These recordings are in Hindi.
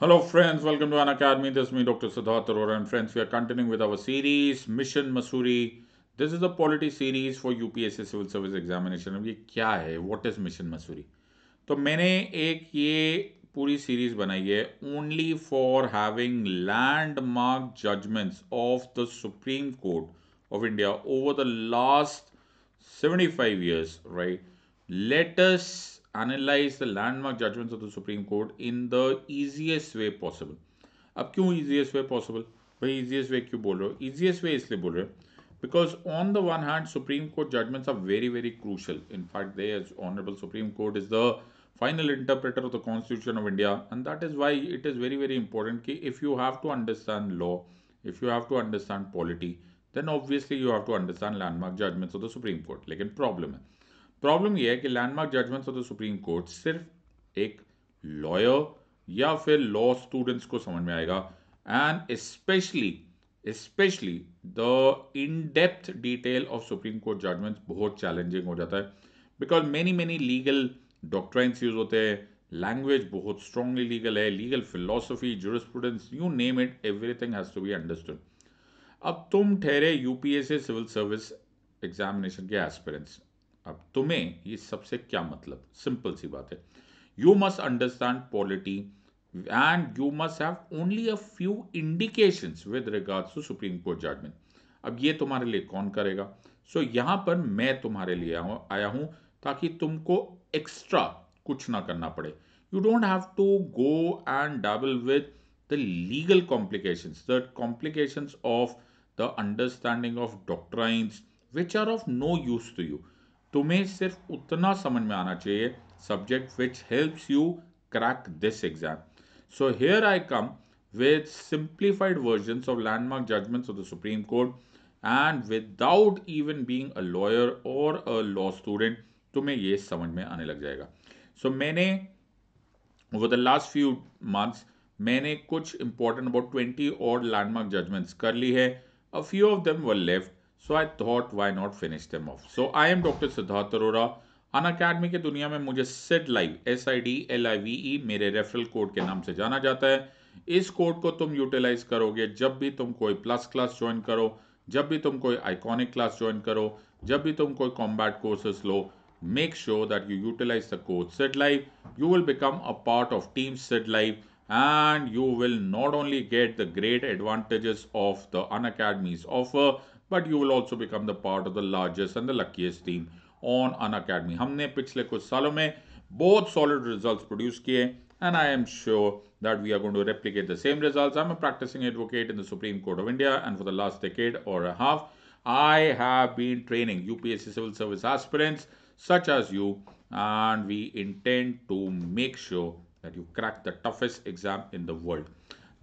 Hello friends, welcome to An Academy. This is me, Dr. Siddharth Arora and friends, we are continuing with our series Mission Masuri. This is the polity series for UPSC Civil Service Examination. अब ये What is Mission Masuri? So, I have made this series बनाई only for having landmark judgments of the Supreme Court of India over the last 75 years. Right? Let us analyze the landmark judgments of the Supreme Court in the easiest way possible. अब क्यों easiest way possible? भाई easiest way क्यों बोल रहे हो easiest way इसलिए बोल रहे because on the one hand Supreme Court judgments are very very crucial. In fact, they as Honorable Supreme Court is the final interpreter of the Constitution of India and that is why it is very very important कि if you have to understand law, if you have to understand polity, then obviously you have to understand landmark judgments of the Supreme Court. लेकिन problem है प्रॉब्लम यह है कि landmark judgment of the supreme Court सिर्फ एक लॉयर या फिर लॉ स्टूडेंट्स को समझ में आएगा and specially specially the in depth detail of Supreme Court judgments बहुत चैलेंजिंग हो जाता है because many many legal doctrines use होते हैं लैंग्वेज बहुत स्ट्रांगली लीगल है legal philosophy jurisprudence you name it everything has to be understood अब तुम ठहरे यूपीएसए सिविल सर्विस एग्जामिनेशन के एस्पिरेंट्स अब तुम्हें ये सबसे क्या मतलब सिंपल सी बात है you must understand polity and you must have only a few indication with regard to Supreme Court judgment अब ये तुम्हारे लिए कौन करेगा सो so, यहां पर मैं तुम्हारे लिए आया हूं ताकि तुमको एक्स्ट्रा कुछ ना करना पड़े you don't have to go and dabble with the legal complication the complication of the understanding of doctor which are of no use to you तुम्हें सिर्फ उतना समझ में आना चाहिए subject which helps you crack this exam so here I come with simplified version of landmark judgment of the supreme Court and without even being a lawyer और अ लॉ स्टूडेंट तुम्हें ये समझ में आने लग जाएगा सो so, मैंने over the last few months मैंने कुछ इंपॉर्टेंट अबाउट ट्वेंटी और लैंडमार्क जजमेंट्स कर ली है a few of them were left so I thought why not finish them off so I am doctor Siddharth Arora Unacademy के दुनिया में मुझे Sid live S I D L I V E मेरे रेफरल कोड के नाम से जाना जाता है इस कोड को तुम यूटिलाइज करोगे जब भी तुम कोई प्लस क्लास ज्वाइन करो जब भी तुम कोई आइकॉनिक क्लास ज्वाइन करो जब भी तुम कोई कॉम्बैट कोर्सेस लो make sure that you utilize the code utilize live you will become a part of team of live and you will not only get the great advantages of the Unacademy's offer but you will also become the part of the largest and the luckiest team on Unacademy हमने पिछले कुछ सालों में बहुत सॉलिड रिजल्ट प्रोड्यूस किए and I am sure that we are going to replicate the same results. I'm a practicing advocate in the Supreme Court of India, and for the last decade or a half, I have been training UPSC civil service aspirants such as you, and we intend to make sure that you crack the toughest exam in the world.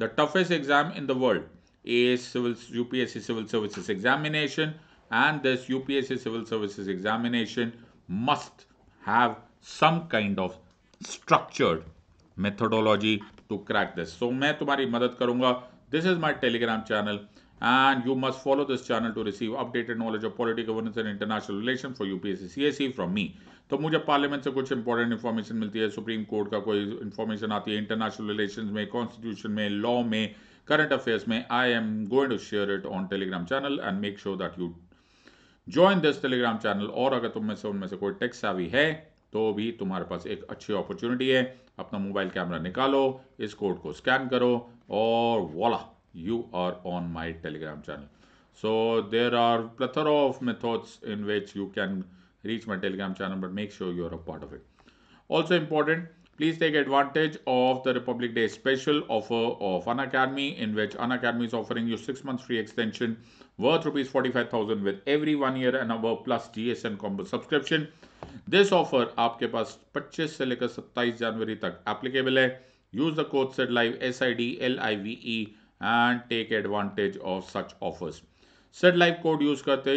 The toughest exam in the world is civil UPSC Civil Services Examination and this UPSC Civil Services Examination must have some kind of structured methodology to crack this. So I will help you. This is my Telegram channel and you must follow this channel to receive updated knowledge of political governance and international relations for UPSC CSE from me. तो मुझे पार्लियामेंट से कुछ इंपॉर्टेंट इन्फॉर्मेशन मिलती है सुप्रीम कोर्ट का कोई इन्फॉर्मेशन आती है इंटरनेशनल रिलेशंस में कॉन्स्टिट्यूशन में लॉ में current affairs mein i am going to share it on telegram channel and make sure that you join this telegram channel और अगर तुम में से उनमें से कोई टेक्स सावी है तो भी तुम्हारे पास एक अच्छी अपॉर्चुनिटी है अपना मोबाइल कैमरा निकालो इस कोड को स्कैन करो और voila you are on my Telegram channel so there are plethora of methods in which you can reach my telegram channel but make sure you are a part of it also important Please take advantage of the Republic Day special offer of Unacademy in which Unacademy is offering you 6 months free extension worth rupees 45,000 with every 1 year and above plus GSN combo subscription. This offer aapke paas 25 se lekar 27 January tak applicable hai. Use the code Sid Live, S-I-D-L-I-V-E and take advantage of such offers. SIDLIVE code use karte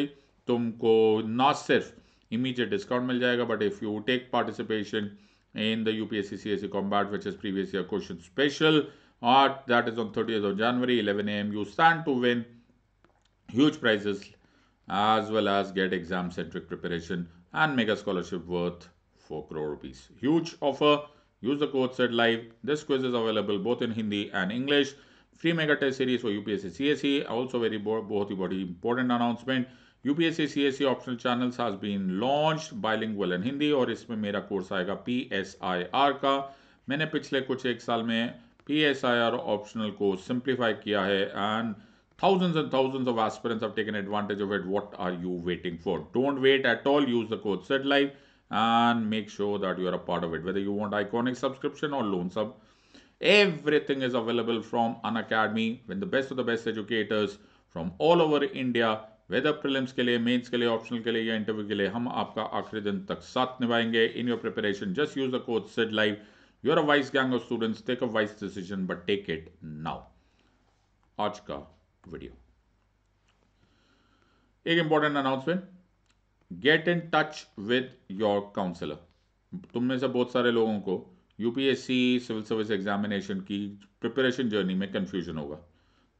tumko na sirf immediate discount mil jayega but if you take participation, in the UPSC CSE combat, which is previous year question special. Or that is on 30th of January, 11 a.m. You stand to win huge prizes as well as get exam centric preparation and mega scholarship worth 4 crore rupees. Huge offer. Use the code said live. This quiz is available both in Hindi and English. Free mega test series for UPSC CSE. Also, very bo ही बड़ी important announcement. UPSC optional channels has been launched bilingual bilingual Hindi Hindi और इसमें मेरा कोर्स आएगा पी एस आई आर का मैंने पिछले कुछ एक साल में पी को किया है thousands and thousands of aspirants have taken advantage of it what are you waiting for don't wait at all use the code live and make sure that you are a part of it whether you want iconic subscription or loan sub everything is available from an academy when the best of the best educators from all over india whether prelims के लिए मेंस के लिए ऑप्शनल के लिए या इंटरव्यू के लिए हम आपका आखिरी दिन तक साथ निभाएंगे in your preparation just use the code Sid live your a wise gang of students take a wise decision but take it now आज का वीडियो एक important announcement get in touch with your counsellor तुम में से बहुत सारे लोगों को यूपीएससी सिविल सर्विस एग्जामिनेशन की प्रिपरेशन जर्नी में कंफ्यूजन होगा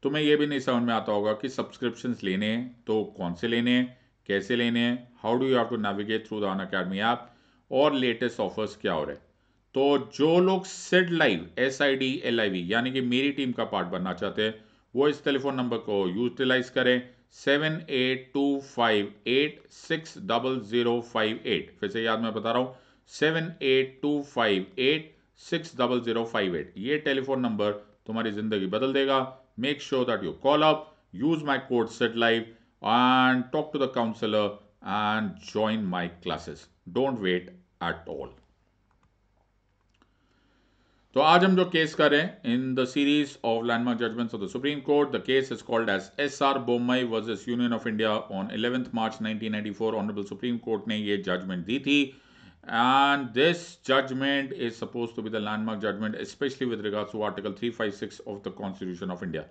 तुम्हें यह भी नहीं समझ में आता होगा कि सब्सक्रिप्शन लेने हैं तो कौन से लेने हैं कैसे लेने हैं how do you have to navigate through the Unacademy app और लेटेस्ट ऑफर्स क्या हो रहे हैं तो जो लोग Sid live S I D L I V E कि मेरी टीम का पार्ट बनना चाहते हैं वो इस टेलीफोन नंबर को यूटिलाइज करें seven eight two five eight six double zero five eight फिर से याद मैं बता रहा हूँ seven eight two five eight six double zero five eight ये टेलीफोन नंबर तुम्हारी ज़िंदगी बदल देगा Make sure that you call up, use my code SIDLIVE and talk to the counselor and join my classes. Don't wait at all. तो आज हम जो केस कर रहे हैं in the series of landmark judgments of the supreme court the case is called as S R Bommai versus union of India on eleventh March 1994 honourable supreme court ने ये जजमेंट दी थी And this judgment is supposed to be the landmark judgment, especially with regards to Article 356 of the Constitution of India.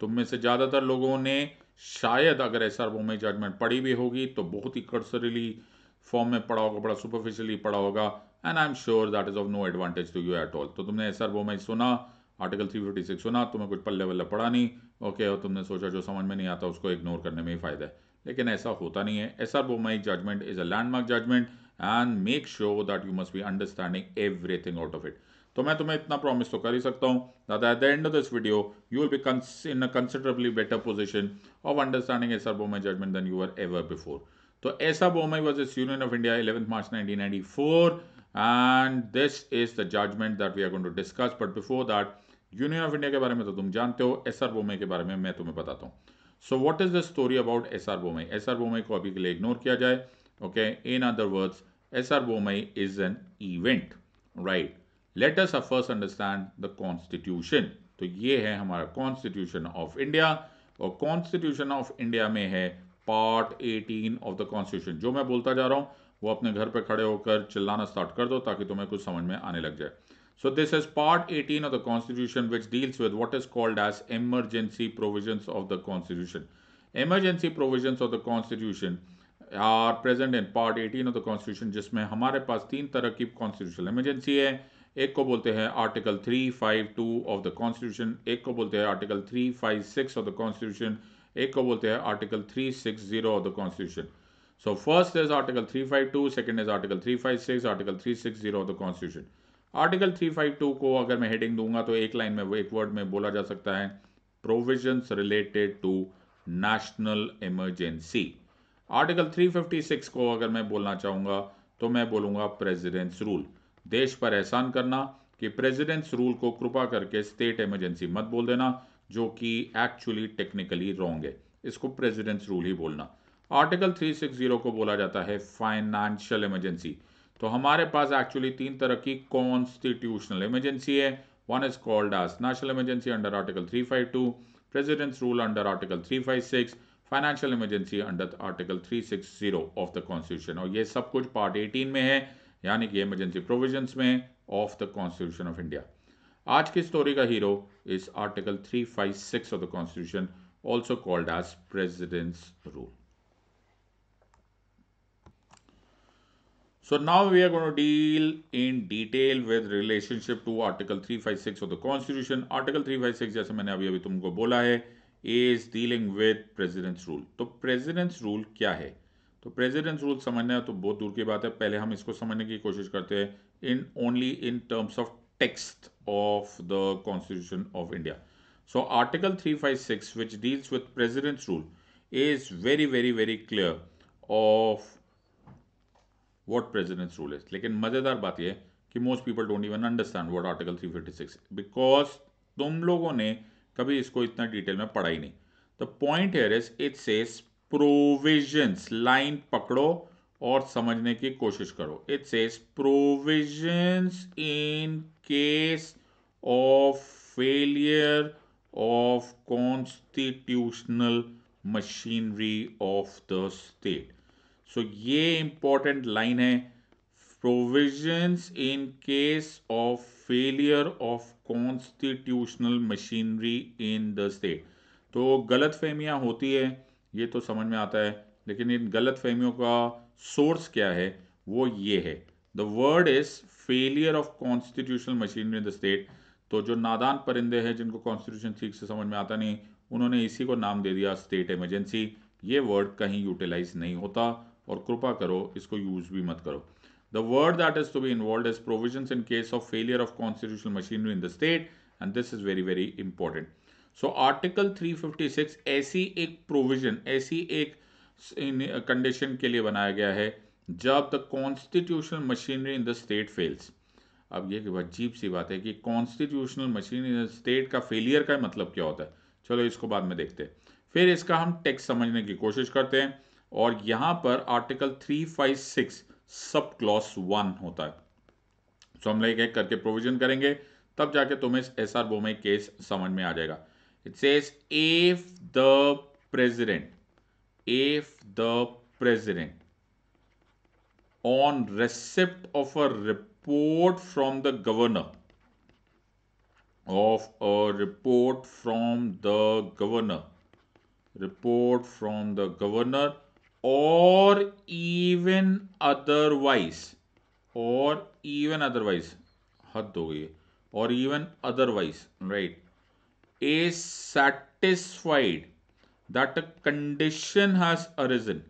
तुम में से ज़्यादातर लोगों ने शायद अगर एस आर बोमे जजमेंट पढ़ी भी होगी तो बहुत ही कर्सरली फॉर्म में पढ़ा होगा बड़ा सुपरफिशियली पढ़ा होगा and I am sure that is of no advantage to you at all तो तुमने एस आर बोमे सुना आर्टिकल थ्री फिफ्टी सिक्स सुना तुम्हें कुछ पल्ले वल्ले पढ़ा नहीं ओके और तुमने सोचा जो समझ में नहीं आता उसको इग्नोर करने में ही फ़ायदा है लेकिन ऐसा होता नहीं है S R Bommai judgment is a landmark judgment and make sure that you must be understanding everything out of it तो मैं तुम्हें इतना प्रॉमिस तो कर ही सकता हूँ that at the end of this video you will be in a considerably better position of understanding S R Bommai judgment than you are ever before तो ऐसा Bommai versus union of India eleventh March nineteen ninety four and this is the judgment that we are going to discuss but before that union of India के बारे में तो तुम जानते हो एस आर बोमे के बारे में मैं तुम्हें बताता हूँ so what is the story about S R Bommai S R Bommai को अभी के लिए इग्नोर किया जाए Okay, in other words, SR Bomai is an event, right? Let us first understand the constitution. तो ये है हमारा कॉन्स्टिट्यूशन ऑफ इंडिया और कॉन्स्टिट्यूशन ऑफ इंडिया में है पार्ट 18 ऑफ द कॉन्स्टिट्यूशन जो मैं बोलता जा रहा हूं वो अपने घर पे खड़े होकर चिल्लाना स्टार्ट कर दो ताकि तुम्हें कुछ समझ में आने लग जाए so this is part 18 of the constitution which deals with what is called as emergency provisions of the constitution emergency provisions of the constitution are present in part eighteen of the constitution जिसमें हमारे पास तीन तरह की कॉन्स्टिट्यूशनल इमरजेंसी है एक को बोलते हैं article three five two of the constitution एक को बोलते हैं article three five six of the constitution एक को बोलते हैं article three six zero of the constitution so first is article three five two second is article three five six article three six zero of the constitution article three five two को अगर मैं हेडिंग दूंगा तो एक लाइन में वो एक वर्ड में बोला जा सकता है provisions related to national emergency article 356 को अगर मैं बोलना चाहूंगा तो मैं बोलूंगा प्रेसिडेंट्स रूल देश पर एहसान करना कि प्रेसिडेंट्स रूल को कृपा करके स्टेट इमरजेंसी मत बोल देना जो कि एक्चुअली टेक्निकली रॉन्ग है इसको प्रेसिडेंट्स रूल ही बोलना आर्टिकल 360 को बोला जाता है फाइनेंशियल इमरजेंसी तो हमारे पास एक्चुअली तीन तरह की कॉन्स्टिट्यूशनल इमरजेंसी है one is called as national emergency under article 352 president's rule under article 356 financial emergency under article 360 of the constitution और ये सब कुछ पार्ट 18 में है यानी कि इमरजेंसी प्रोविजंस में of the constitution of India आज की स्टोरी का hero is article 356 of the constitution also called as president's rule So now we are going to deal in detail with relationship to Article 356 of the Constitution. Article 356 जैसे मैंने अभी अभी तुमको बोला है is dealing with president's rule तो प्रेजिडेंस रूल क्या है तो प्रेजिडेंस रूल समझना है तो बहुत दूर की बात है पहले हम इसको समझने की कोशिश करते हैं in only in terms of text of the constitution of India so article three five six which deals with president's rule is very very very clear of what president's rule is लेकिन मज़ेदार बात यह कि most people don't even understand what article three fifty six because तुम लोगों ने कभी इसको इतना डिटेल में पढ़ा ही नहीं तो point here is it says provision line पकड़ो और समझने की कोशिश करो it says provisions in case of failure of constitutional machinery of the state so ये इंपॉर्टेंट लाइन है provision in case of failure of constitutional machinery in the state तो गलत फहमियाँ होती है ये तो समझ में आता है लेकिन इन गलत फहमियों का सोर्स क्या है वो ये है the word is failure of constitutional machinery in the state तो जो नादान परिंदे हैं जिनको कॉन्स्टिट्यूशन ठीक से समझ में आता नहीं उन्होंने इसी को नाम दे दिया स्टेट इमरजेंसी ये वर्ड कहीं यूटिलाइज नहीं होता और कृपा करो इसको यूज़ भी मत करो The word that is to be involved is provisions in case of failure of constitutional machinery in the state and this is very very important. So article 356 ऐसी एक प्रोविजन ऐसी एक कंडीशन के लिए बनाया गया है जब the constitutional machinery in the state fails अब ये अजीब सी बात है कि कॉन्स्टिट्यूशनल मशीनरी स्टेट का फेलियर का मतलब क्या होता है चलो इसको बाद में देखते हैं फिर इसका हम टेक्स्ट समझने की कोशिश करते हैं और यहाँ पर आर्टिकल 356 सब क्लॉस वन होता है सो हम लोग एक करके प्रोविजन करेंगे तब जाके तुम्हें एस आर बोमे केस समझ में आ जाएगा it says if the president if the president on receipt of a report from the governor of a report from the governor report from the governor or even otherwise or even otherwise had हो गई Or even otherwise right is satisfied that a condition has arisen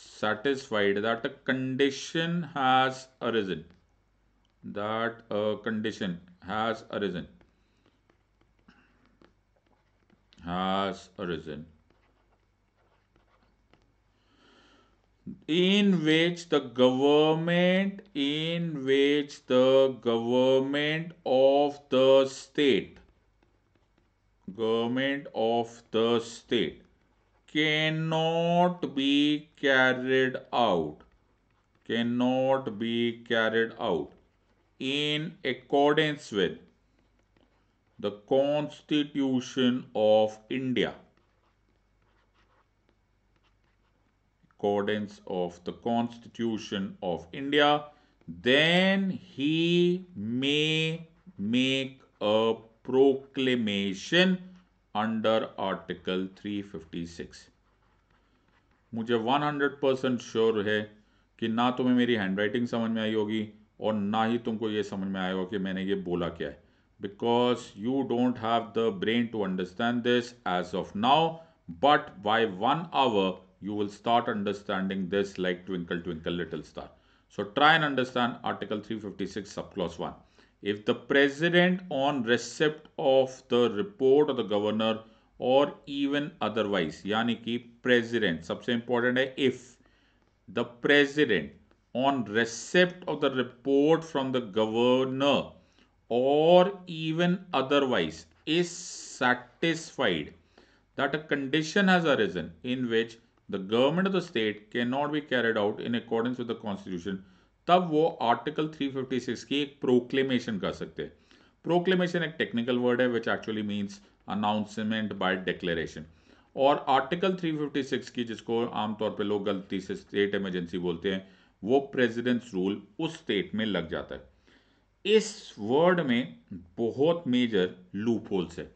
satisfied that a condition has arisen that a condition has arisen has arisen in which the government in which the government of the state government of the state cannot be carried out cannot be carried out in accordance with the constitution of india accordance of the Constitution of India, then he may make a proclamation under Article 356. मुझे 100 परसेंट श्योर है कि ना तुम्हें मेरी हैंडराइटिंग समझ में आई होगी और ना ही तुमको ये समझ में आया होगा कि मैंने ये बोला क्या है because you don't have the brain to understand this as of now but by one hour you will start understanding this like twinkle twinkle little star so try and understand article 356 Sub Clause 1 if the president on receipt of the report of the governor or even otherwise yani ki president sabse important hai if the president on receipt of the report from the governor or even otherwise is satisfied that a condition has arisen in which the government of the state cannot be carried out in accordance with the constitution तब वो आर्टिकल 356 की एक प्रोक्लेमेशन कर सकते हैं प्रोक्लेमेशन एक टेक्निकल वर्ड है which actually means announcement by declaration और आर्टिकल 356 की जिसको आमतौर पे लोग गलती से स्टेट इमरजेंसी बोलते हैं वो प्रेसिडेंट्स रूल उस स्टेट में लग जाता है इस वर्ड में बहुत मेजर लूप होल्स है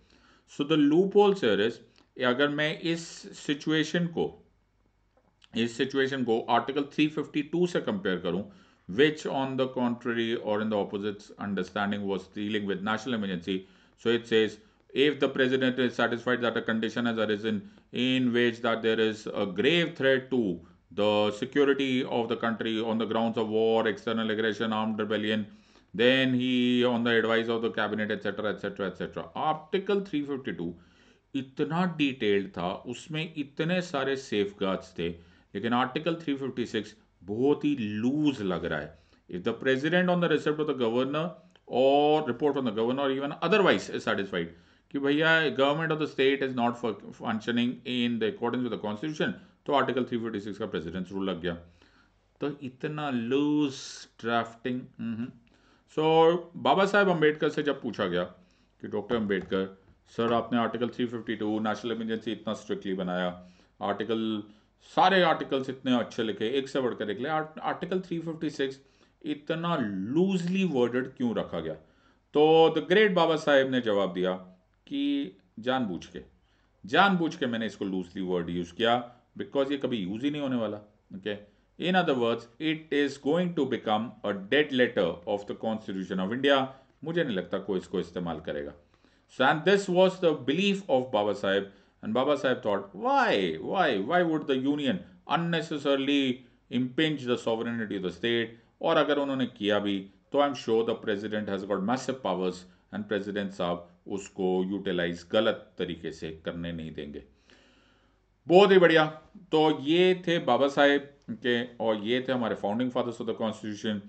सो द लूप होल्स अगर मैं इस सिचुएशन को इस सिचुएशन को आर्टिकल 352 से कंपेयर करूं which on the contrary or in the opposite understanding was dealing with national emergency. So it says if the president is satisfied that a condition has arisen in which that there is a grave threat to the security of the country on the grounds of war, external aggression, armed rebellion, then he on the advice of the cabinet etc etc etc. Article 352 इतना डिटेल्ड था उसमें इतने सारे सेफ गार्ड्स थे लेकिन आर्टिकल 356 बहुत ही लूज लग रहा है if the president on the receipt of the governor और report on the governor even otherwise is satisfied कि भैया government of the state is not functioning in the according with the constitution तो आर्टिकल 356 का प्रेसिडेंस रूल लग गया तो इतना loose drafting so Baba Saheb Ambedkar से जब पूछा गया कि डॉक्टर अम्बेडकर सर आपने आर्टिकल 352 नेशनल इमरजेंसी इतना स्ट्रिक्टली बनाया आर्टिकल सारे आर्टिकल्स इतने अच्छे लिखे एक से बढ़कर निकले आर्टिकल 356 इतना लूजली वर्डेड क्यों रखा गया तो द ग्रेट बाबा साहेब ने जवाब दिया कि जानबूझ के जानबूझ के मैंने इसको लूजली वर्ड यूज़ किया बिकॉज ये कभी यूज़ ही नहीं होने वाला okay in other words it is going to become a dead letter of the constitution of India मुझे नहीं लगता कोई इसको इस्तेमाल करेगा so and this was the belief of Baba Saheb And Baba Sahib thought, why? Why? Why would the union unnecessarily impinge the sovereignty of the state? और अगर उन्होंने किया भी तो I am sure the president has got massive powers and president साहब उसको यूटिलाइज गलत तरीके से करने नहीं देंगे बहुत ही बढ़िया तो ये थे बाबा साहेब के और ये थे हमारे founding fathers of the constitution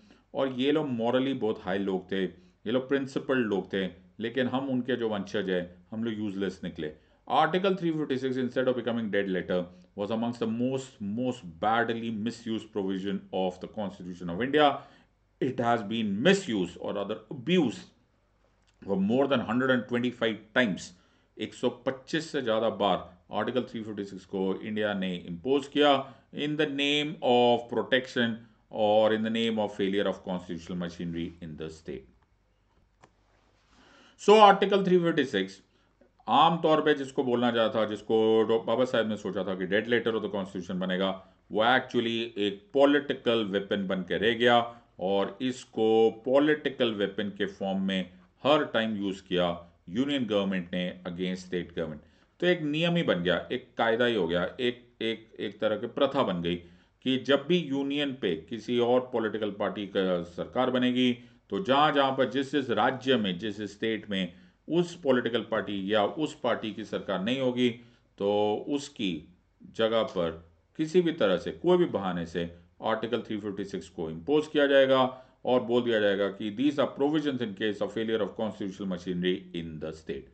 और ये लोग मॉरली बहुत हाई लोग थे ये लोग प्रिंसिपल लोग थे लेकिन हम उनके जो वंशज हैं हम लोग यूजलेस निकले Article 356, instead of becoming dead letter, was amongst the most, most badly misused provision of the Constitution of India. It has been misused or rather abused for more than 125 times. 125 से ज़्यादा बार Article 356 को India ने impose किया in the name of protection or in the name of failure of constitutional machinery in the state. So Article 356 आमतौर पे जिसको बोलना चाहता था जिसको बाबा साहब ने सोचा था कि dead letter of the constitution बनेगा वो एक्चुअली एक पॉलिटिकल वेपन बन के रह गया और इसको पॉलिटिकल वेपन के फॉर्म में हर टाइम यूज़ किया यूनियन गवर्नमेंट ने अगेंस्ट स्टेट गवर्नमेंट तो एक नियम ही बन गया एक कायदा ही हो गया एक एक एक तरह की प्रथा बन गई कि जब भी यूनियन पे किसी और पॉलिटिकल पार्टी का सरकार बनेगी तो जहां जहां पर जिस जिस राज्य में जिस स्टेट में उस पॉलिटिकल पार्टी या उस पार्टी की सरकार नहीं होगी तो उसकी जगह पर किसी भी तरह से कोई भी बहाने से आर्टिकल 356 को इम्पोज किया जाएगा और बोल दिया जाएगा कि these are provision in case of failure of constitutional machinery in the state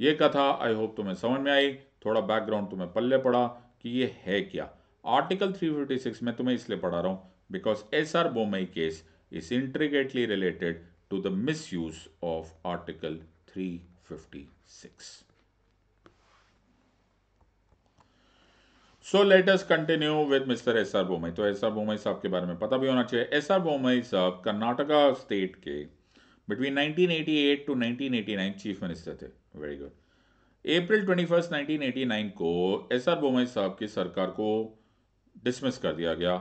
ये कथा आई होप तुम्हें समझ में आई थोड़ा बैकग्राउंड तुम्हें पल्ले पड़ा कि ये है क्या आर्टिकल 356 में तुम्हें इसलिए पढ़ा रहा हूँ because S R Bommai case is intricately related to the misuse of article 356. So let's continue with mister S R Bommai तो एस आर बोमई साहब के बारे में पता भी होना चाहिए एस आर बोमई साहब कर्नाटका स्टेट के बिटवीन 1988 टू 1989 चीफ मिनिस्टर थे वेरी गुड अप्रैल 21 1989 को एस आर बोमई साहब की सरकार को डिसमिस कर दिया गया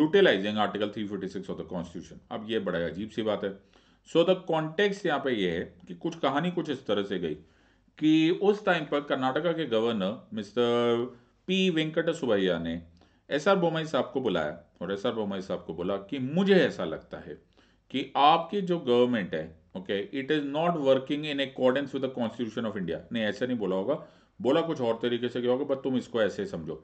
utilising article 356 of the constitution अब ये बड़ा अजीब सी बात है सो द कॉन्टेक्स्ट यहाँ पे ये है कि कुछ कहानी कुछ इस तरह से गई कि उस टाइम पर कर्नाटका के governor mister P Venkata Subbaiah ने एस आर बोमाई साहब को बुलाया और एस आर बोमाई साहब को बोला कि मुझे ऐसा लगता है कि आपकी जो गवर्नमेंट है okay it is not working in accordance with the constitution of India नहीं ऐसा नहीं बोला होगा बोला कुछ और तरीके से क्या होगा बट तुम इसको ऐसे ही समझो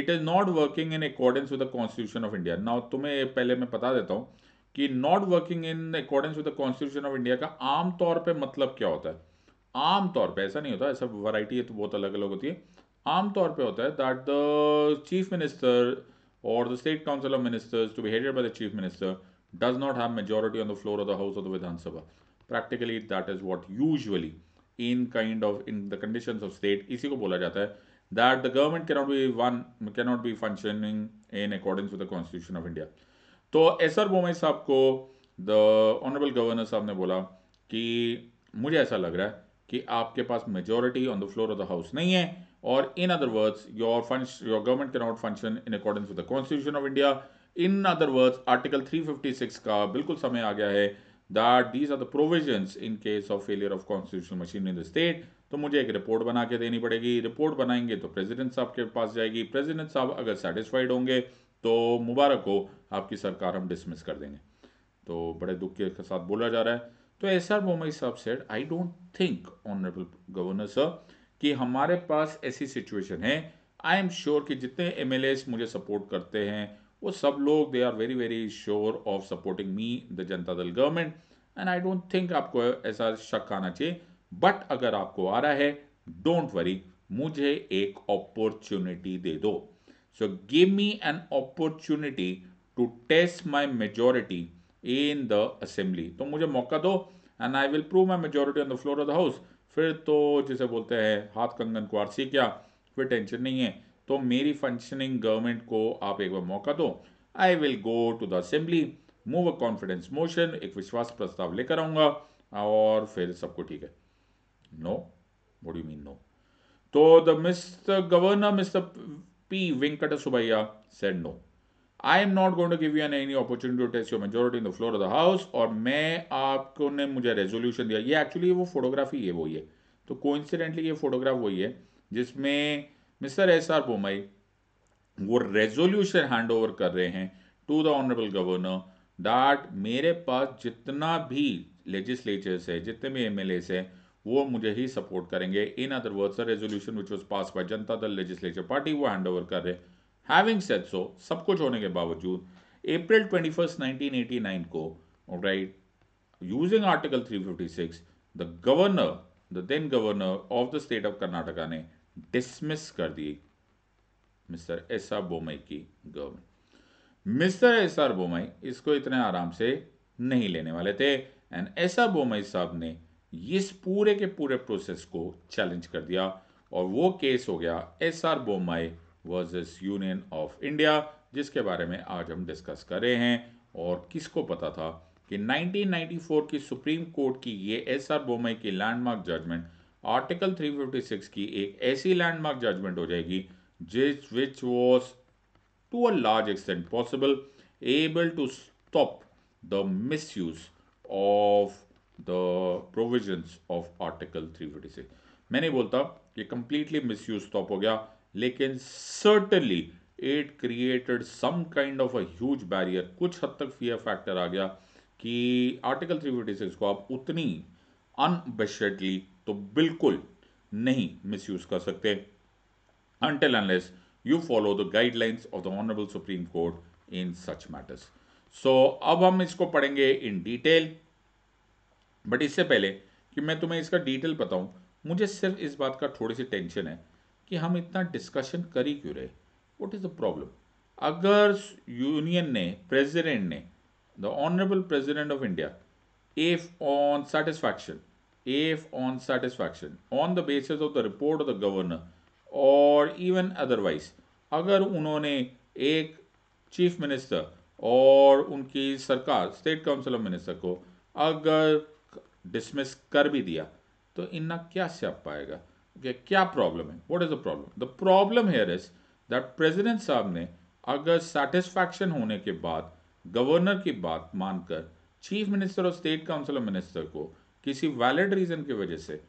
it is not working in accordance with the constitution of India now तुम्हें पहले मैं बता देता हूँ कि not working in according with the constitution of India का आमतौर पर मतलब क्या होता है आमतौर पर ऐसा नहीं होता ऐसा वराइटी तो बहुत अलग अलग होती है आमतौर पर होता है दैट द चीफ मिनिस्टर और the state council of ministers to be headed by the chief minister does not have majority on the floor of the house of the Vidhan Sabha practically that is what usually in kind of in the condition of state इसी को बोला जाता है that the government cannot be one cannot be functioning in according to the constitution of India तो एस आर बोमे साहब को द ऑनरेबल गवर्नर साहब ने बोला कि मुझे ऐसा लग रहा है कि आपके पास majority on the floor of the house नहीं है और in other words your function your government can not function in according with the constitution of India in other words article 356 का बिल्कुल समय आ गया है that these are the provisions in case of failure of constitution machine in the state तो मुझे एक रिपोर्ट बना के देनी पड़ेगी रिपोर्ट बनाएंगे तो प्रेसिडेंट साहब के पास जाएगी प्रेसिडेंट साहब अगर सेटिस्फाइड होंगे तो मुबारक हो आपकी सरकार हम डिसमिस कर देंगे तो बड़े दुख के साथ बोला जा रहा है तो एस आर मोमई साहब said I don't think honourable governor sir कि हमारे पास ऐसी सिचुएशन है आई एम श्योर कि जितने एम मुझे सपोर्ट करते हैं वो सब लोग they are very very sure of supporting me the Janata Dal government and I don't think आपको ऐसा शक आना चाहिए बट अगर आपको आ रहा है डोंट वरी मुझे एक अपॉर्चुनिटी दे दो So give me an opportunity to test my majority in the assembly. तो मुझे मौका दो and I will prove my majority on the floor of the house फिर तो जिसे बोलते हैं हाथ कंगन को आरसी क्या फिर टेंशन नहीं है तो मेरी फंक्शनिंग गवर्नमेंट को आप एक बार मौका दो I will go to the assembly move a confidence motion एक विश्वास प्रस्ताव लेकर आऊंगा और फिर सबको ठीक है know what you mean no तो the mister governor mister P. Venkata said no. I am not going to give you any opportunity to test your majority in the floor of the house और मैं आपको ने मुझे रेजोल्यूशन दिया ये एक्चुअली वो फोटोग्राफी ये वही है तो कोइंसिडेंटली ये फोटोग्राफ वही है जिसमें मिस्टर एस आर बोमई वो रेजोल्यूशन हैंड ओवर कर रहे हैं to the honourable governor that मेरे पास जितना भी लेजिस्लेचर्स है जितने भी एम एल एस है वो मुझे ही सपोर्ट करेंगे in other words resolution which was pass by Janata Dal legislative party वो हैंड ओवर कर रहे हैविंग सेट सो सब कुछ होने के बावजूद अप्रैल ट्वेंटी फर्स्ट नाइनटीन को right using article 356 the governor the then governor of the state of Karnataka ने डिसमिस कर दी मिस्टर एस आर बोमई की government mister S R Bommai इसको इतने आराम से नहीं लेने वाले थे एंड एस आर बोमई साहब ने इस पूरे के पूरे प्रोसेस को चैलेंज कर दिया और वो केस हो गया S R Bommai versus union of India जिसके बारे में आज हम डिस्कस कर रहे हैं और किसको पता था कि 1994 की सुप्रीम कोर्ट की ये एस आर बोमई की लैंडमार्क जजमेंट आर्टिकल 356 की एक ऐसी लैंडमार्क जजमेंट हो जाएगी जिस which was to a large extent possible able to stop the misuse of the provisions of article three fifty six मैं नहीं बोलता ये कंप्लीटली मिस यूज स्टॉप हो गया लेकिन certainly it created some kind of a huge barrier कुछ हद तक फियर फैक्टर आ गया कि आर्टिकल थ्री फिफ्टी सिक्स को आप उतनी अनबेशडली तो बिल्कुल नहीं मिस यूज कर सकते until unless you follow the guidelines of the honourable supreme Court in such matters so अब हम इसको पढ़ेंगे इन डिटेल बट इससे पहले कि मैं तुम्हें इसका डिटेल बताऊं मुझे सिर्फ इस बात का थोड़ी सी टेंशन है कि हम इतना डिस्कशन कर ही क्यों रहे वॉट इज़ द प्रॉब्लम अगर यूनियन ने प्रेसिडेंट ने the honourable president of India if on satisfaction if on satisfaction on the basis of the report of the governor और इवन अदरवाइज अगर उन्होंने एक चीफ मिनिस्टर और उनकी सरकार स्टेट काउंसिल ऑफ मिनिस्टर को अगर डिसमिस कर भी दिया तो इन्ना क्या छप पाएगा ओके क्या प्रॉब्लम है what is the problem the problem here is that president साहब ने अगर सेटिस्फैक्शन होने के बाद गवर्नर की बात मानकर चीफ मिनिस्टर और स्टेट काउंसिल ऑफ मिनिस्टर को किसी वैलिड रीज़न की वजह से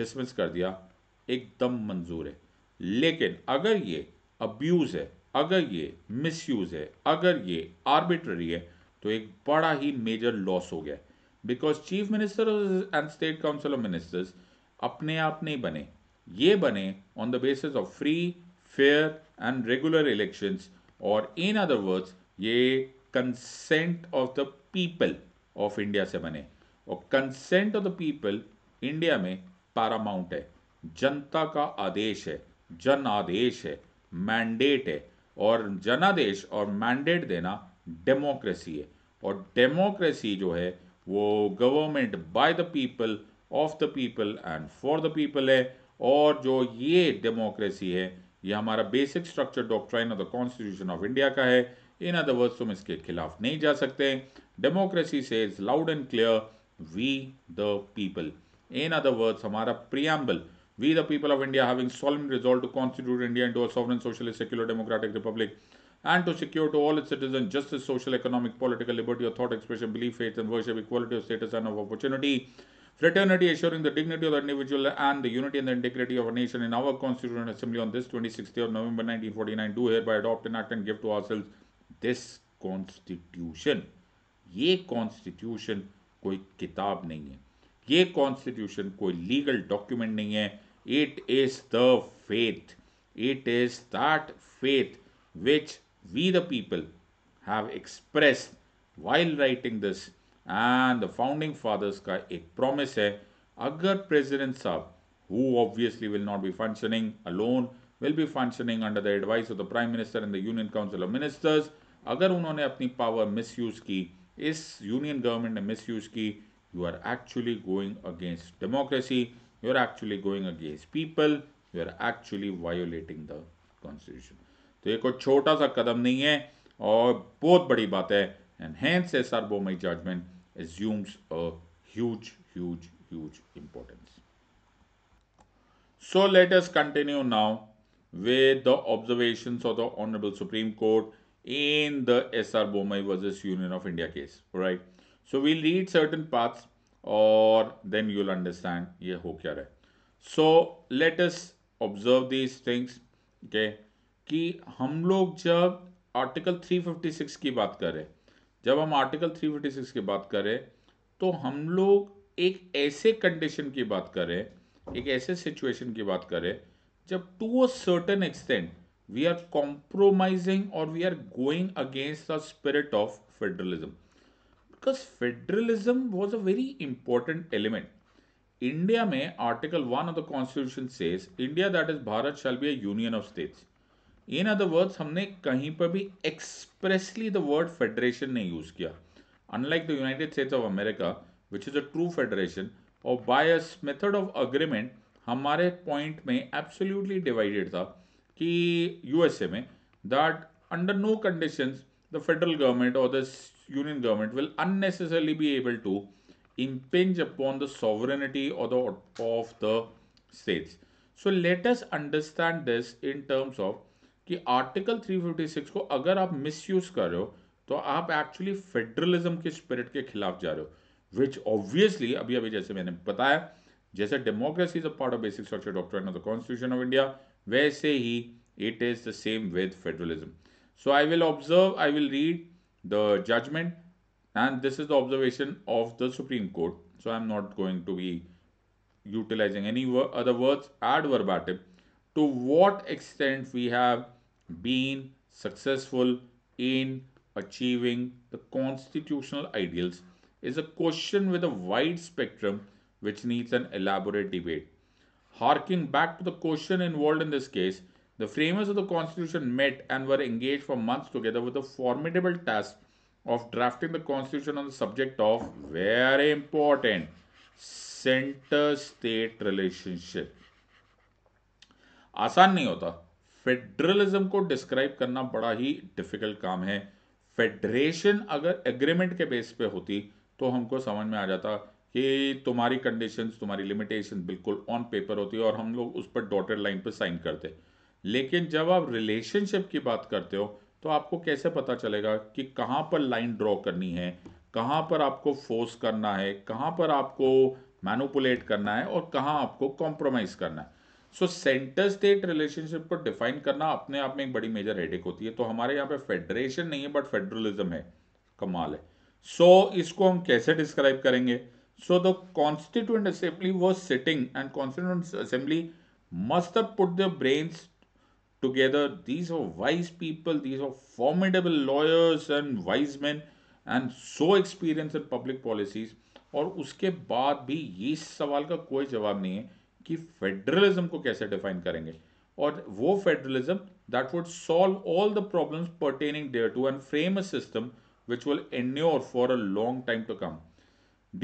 डिसमिस कर दिया एकदम मंजूर है लेकिन अगर ये अब्यूज़ है अगर ये मिसयूज़ है अगर ये आर्बिट्ररी है तो एक बड़ा ही मेजर लॉस हो गया है because chief minister and state council of ministers अपने आप नहीं बने ये बने on the basis of free fair and regular election और इन अदर वर्ड्स ये consent of the people of India से बने और consent of the people India में पैरामाउंट है जनता का आदेश है जन आदेश है मैंडेट है और जनादेश और मैंडेट देना डेमोक्रेसी है और डेमोक्रेसी जो है वो government by the people of the people and for the people है और जो ये डेमोक्रेसी है ये हमारा basic structure doctrine of the constitution of India का है इन अदर वर्ड्स तुम इसके खिलाफ नहीं जा सकते डेमोक्रेसी से is loud and clear we the people in other words हमारा preamble we the people of India having solemn resolve to constitute India into a sovereign socialist secular democratic and to secure to all its citizens justice, social, economic, political liberty of thought, expression, belief, faith, and worship, equality of status and of opportunity, fraternity, assuring the dignity of the individual and the unity and the integrity of a nation in our Constituent Assembly on this 26th day of November 1949 do hereby adopt, and act, and give to ourselves this Constitution. ये कॉन्स्टिट्यूशन कोई किताब नहीं है ये कॉन्स्टिट्यूशन कोई लीगल डॉक्यूमेंट नहीं है it is the faith it is that faith which we the people have expressed while writing this and the founding fathers ka ek promise hai. Agar president saab who obviously will not be functioning alone will be functioning under the advice of the prime minister and the union council of ministers agar unhone apni power misuse ki, is union government ne misuse ki, you are actually going against democracy you are actually going against people you are actually violating the constitution तो ये कोई छोटा सा कदम नहीं है और बहुत बड़ी बात है and S R Bommai judgment assumes a huge huge importance so let us continue now with the observation of the honourable supreme Court in the S R Bommai versus union of India case right so we read certain parts और देन यूल अंडरस्टैंड ये हो क्या रहा है so let's observe these things के कि हम लोग जब आर्टिकल 356 की बात करें जब हम आर्टिकल 356 की बात करें तो हम लोग एक ऐसे कंडीशन की बात करें एक ऐसे सिचुएशन की बात करें जब to a certain extent we are compromising और we are going against the spirit of federalism because federalism was a very important element India में article one of the constitution says India that is Bharat shall be a union of states in other words हमने कहीं पर भी एक्सप्रेसली द वर्ड फेडरेशन नहीं यूज किया unlike the United States of America which is a true federation और बाय मेथड ऑफ अग्रीमेंट हमारे पॉइंट में एब्सोल्यूटली डिवाइडेड था कि यूएसए में that under no condition the federal government और the union government will unnecessarily be able to impinge upon the sovereignty of the states so states understand this in terms of कि आर्टिकल 356 को अगर आप मिसयूज कर रहे हो तो आप एक्चुअली फेडरलिज्म के स्पिरिट के खिलाफ जा रहे हो विच ऑब्वियसली अभी अभी जैसे मैंने बताया जैसे democracy is a part of basic structure doctor of the constitution of India वैसे ही it is the same with federalism so I will observe I will read the judgment and this is the observation of the supreme Court so I am not going to be utilising any other words ad verbatim to what extent we have been successful in achieving the constitutional ideals is a question with a wide spectrum which needs an elaborate debate. Harking back to the question involved in this case, the framers of the Constitution met and were engaged for months together with the formidable task of drafting the Constitution on the subject of very important center state relationship. आसान नहीं होता फेडरलिज्म को डिस्क्राइब करना बड़ा ही डिफिकल्ट काम है फेडरेशन अगर एग्रीमेंट के बेस पे होती तो हमको समझ में आ जाता कि तुम्हारी कंडीशन तुम्हारी लिमिटेशन बिल्कुल ऑन पेपर होती है और हम लोग उस पर डॉटेड लाइन पर साइन करते लेकिन जब आप रिलेशनशिप की बात करते हो तो आपको कैसे पता चलेगा कि कहाँ पर लाइन ड्रॉ करनी है कहाँ पर आपको फोर्स करना है कहाँ पर आपको मैनुपुलेट करना है और कहाँ आपको कॉम्प्रोमाइज़ करना है सो सेंटर स्टेट रिलेशनशिप को डिफाइन करना अपने आप में एक बड़ी मेजर हेडेक होती है तो हमारे यहाँ पे फेडरेशन नहीं है बट फेडरलिज्म है कमाल है सो so, इसको हम कैसे डिस्क्राइब करेंगे so the constituent assembly was sitting and constituent assembly must put the brains together these are wise people these are formidable lawyers and wise man and so experience in public policies और उसके बाद भी इस सवाल का कोई जवाब नहीं है कि फेडरलिज्म को कैसे डिफाइन करेंगे और वो federalism that would solve all the problems pertaining thereto and frame a system which will endure for a long time to come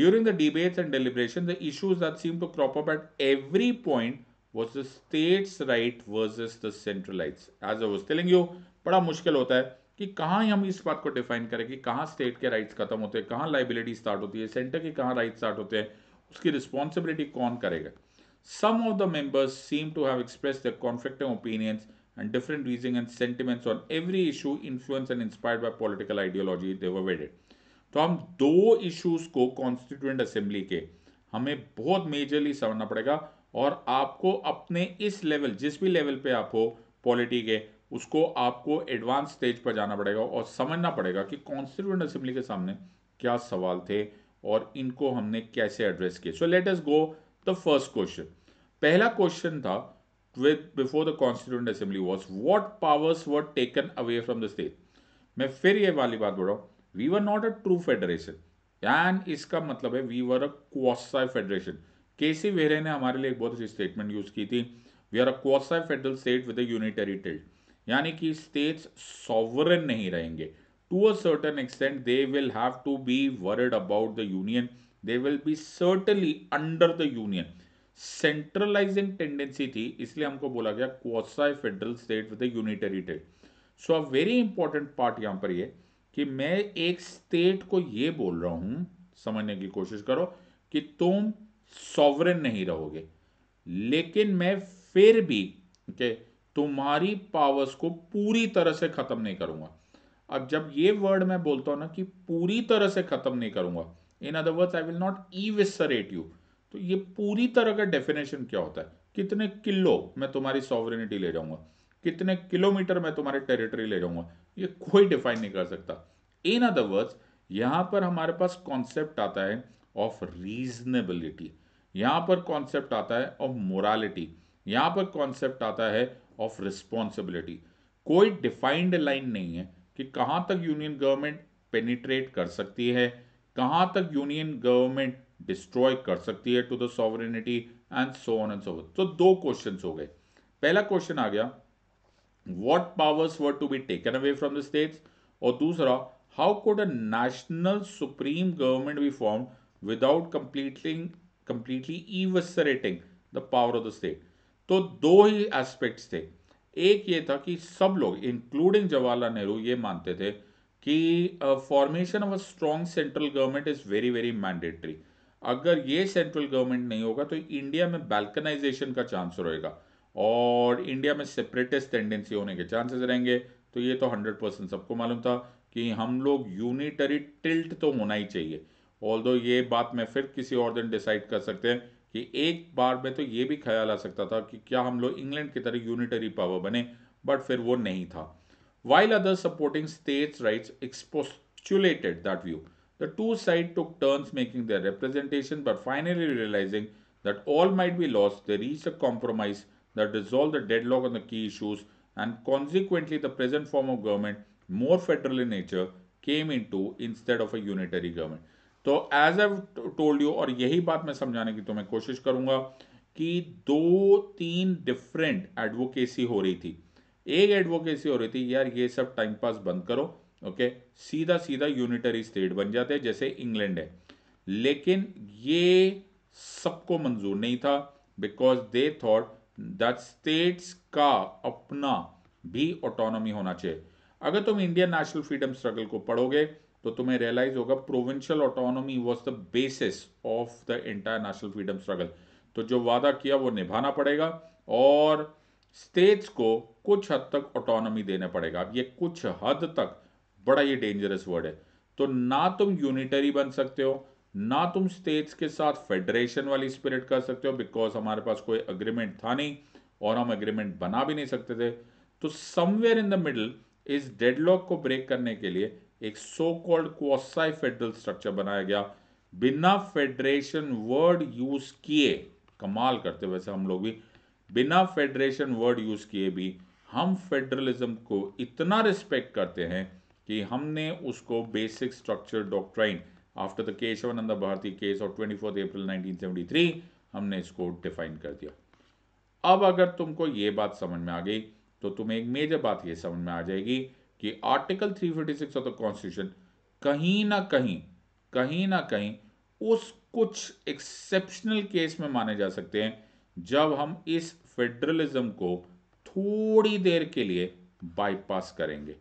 during the debates and deliberation the issues that seem to crop up at every point was the states right versus the centralise as a telling you बड़ा मुश्किल होता है कि कहां हम इस बात को डिफाइन करें कि कहाँ स्टेट के राइट्स खत्म होते हैं कहां लाइबिलिटी स्टार्ट होती है सेंटर के कहाँ राइट्स स्टार्ट होते हैं उसकी रिस्पॉन्सिबिलिटी कौन करेगा Some of the members seem to have expressed their conflicting opinions and different reasoning and sentiments on every issue influenced and inspired by political ideology they were wedded. तो हम दो इश्यूज को कॉन्स्टिट्यूएंट असेंबली के हमें बहुत मेजरली समझना पड़ेगा और आपको अपने इस लेवल जिस भी लेवल पे आप हो पॉलिटी के उसको आपको एडवांस स्टेज पर जाना पड़ेगा और समझना पड़ेगा कि कॉन्स्टिट्यूएंट असेंबली के सामने क्या सवाल थे और इनको हमने कैसे एड्रेस किए so let us go the first question पहला क्वेश्चन था with before the constituent assembly was what powers were taken away from the state मैं फिर ये वाली बात बोल रहा हूँ we were not a true federation and इसका मतलब है वी वर अ क्वासा फेडरेशन केसी वेरे ने हमारे लिए एक बहुत अच्छी स्टेटमेंट यूज की थी we are a quasi federal state with unitary tilt यानी कि स्टेट्स सॉवरन नहीं रहेंगे to a certain extent they will have to be worried about the union they will be certainly under the union centralising tendency थी इसलिए हमको बोला गया quasi federal state with unitary टेट so a very important part यहाँ पर यह कि मैं एक स्टेट को यह बोल रहा हूं समझने की कोशिश करो कि तुम सॉवरन नहीं रहोगे लेकिन मैं फिर भी के तुम्हारी पावर्स को पूरी तरह से खत्म नहीं करूंगा अब जब ये वर्ड मैं बोलता हूं ना कि पूरी तरह से खत्म नहीं करूंगा in other words I will not eviscerate you तो ये पूरी तरह का डेफिनेशन क्या होता है कितने किलो मैं तुम्हारी सॉवरिनिटी ले जाऊंगा कितने किलोमीटर मैं तुम्हारे टेरिटरी ले जाऊंगा ये कोई डिफाइन नहीं कर सकता इन अदर वर्ड्स यहाँ पर हमारे पास कॉन्सेप्ट आता है ऑफ रीजनेबिलिटी यहां पर कॉन्सेप्ट आता है ऑफ मोरालिटी यहां पर कॉन्सेप्ट आता है ऑफ रिस्पॉन्सिबिलिटी कोई डिफाइंड लाइन नहीं है कि कहां तक यूनियन गवर्नमेंट पेनिट्रेट कर सकती है कहाँ तक यूनियन गवर्नमेंट डिस्ट्रॉय कर सकती है to the sovereignty and so on and so तो दो क्वेश्चन हो गए पहला क्वेश्चन आ गया what powers were to be taken away from the states और दूसरा how could a national supreme government be form without completing completely eviscerating the power of the state तो दो ही एस्पेक्ट्स थे एक ये था कि सब लोग इंक्लूडिंग जवाहरलाल नेहरू ये मानते थे कि formation of a strong central government is very very mandatory अगर ये सेंट्रल गवर्नमेंट नहीं होगा तो इंडिया में बैल्कनाइजेशन का चांस रहेगा और इंडिया में सेपरेटिस्ट टेंडेंसी होने के चांसेस रहेंगे तो ये तो हंड्रेड परसेंट सबको मालूम था कि हम लोग यूनिटरी टिल्ट तो होना ही चाहिए ऑल दो ये बात मैं फिर किसी और दिन डिसाइड कर सकते हैं कि एक बार में तो ये भी ख्याल आ सकता था कि क्या हम लोग इंग्लैंड की तरह यूनिटरी पावर बने बट फिर वो नहीं था While other supporting states' rights expostulated that view, the two sides took turns making their representation, but finally realizing that all might be lost, they reached a compromise that resolved the deadlock on the key issues, and consequently, the present form of government, more federal in nature, came into instead of a unitary government. as I've told told you, यही बात मैं समझाने की तो मैं कोशिश करूंगा कि दो तीन different एडवोकेसी हो रही थी एक एडवोकेसी हो रही थी यार ये सब टाइम पास बंद करो ओके सीधा सीधा यूनिटरी स्टेट बन जाते हैं जैसे इंग्लैंड है लेकिन ये सबको मंजूर नहीं था because they thought that states का अपना भी ऑटोनॉमी होना चाहिए अगर तुम इंडियन नेशनल फ्रीडम स्ट्रगल को पढ़ोगे तो तुम्हें रियलाइज होगा provincial autonomy was the basis of the international freedom struggle तो जो वादा किया वो निभाना पड़ेगा और स्टेट्स को कुछ हद तक ऑटोनॉमी देना पड़ेगा अब ये कुछ हद तक बड़ा ये डेंजरस वर्ड है तो ना तुम यूनिटरी बन सकते हो ना तुम स्टेट्स के साथ फेडरेशन वाली स्पिरिट कर सकते हो बिकॉज हमारे पास कोई अग्रीमेंट था नहीं और हम अग्रीमेंट बना भी नहीं सकते थे तो समवेयर इन द मिडल इस डेडलॉक को ब्रेक करने के लिए एक so called quasi federal structure बनाया गया बिना फेडरेशन वर्ड यूज किए कमाल करते वैसे हम लोग भी बिना फेडरेशन वर्ड यूज़ किए भी हम फेडरलिज्म को इतना रिस्पेक्ट करते हैं कि हमने उसको basic structure doctrine after the Kesavananda Bharati case और ट्वेंटी अप्रैल नाइनटीन हमने इसको डिफाइन कर दिया अब अगर तुमको ये बात समझ में आ गई तो तुम्हें एक मेजर बात यह समझ में आ जाएगी कि आर्टिकल 356 ऑफ द कॉन्स्टिट्यूशन कहीं ना कहीं कहीं ना कहीं उस कुछ एक्सेप्शनल केस में माने जा सकते हैं जब हम इस फेडरलिज्म को थोड़ी देर के लिए बाईपास करेंगे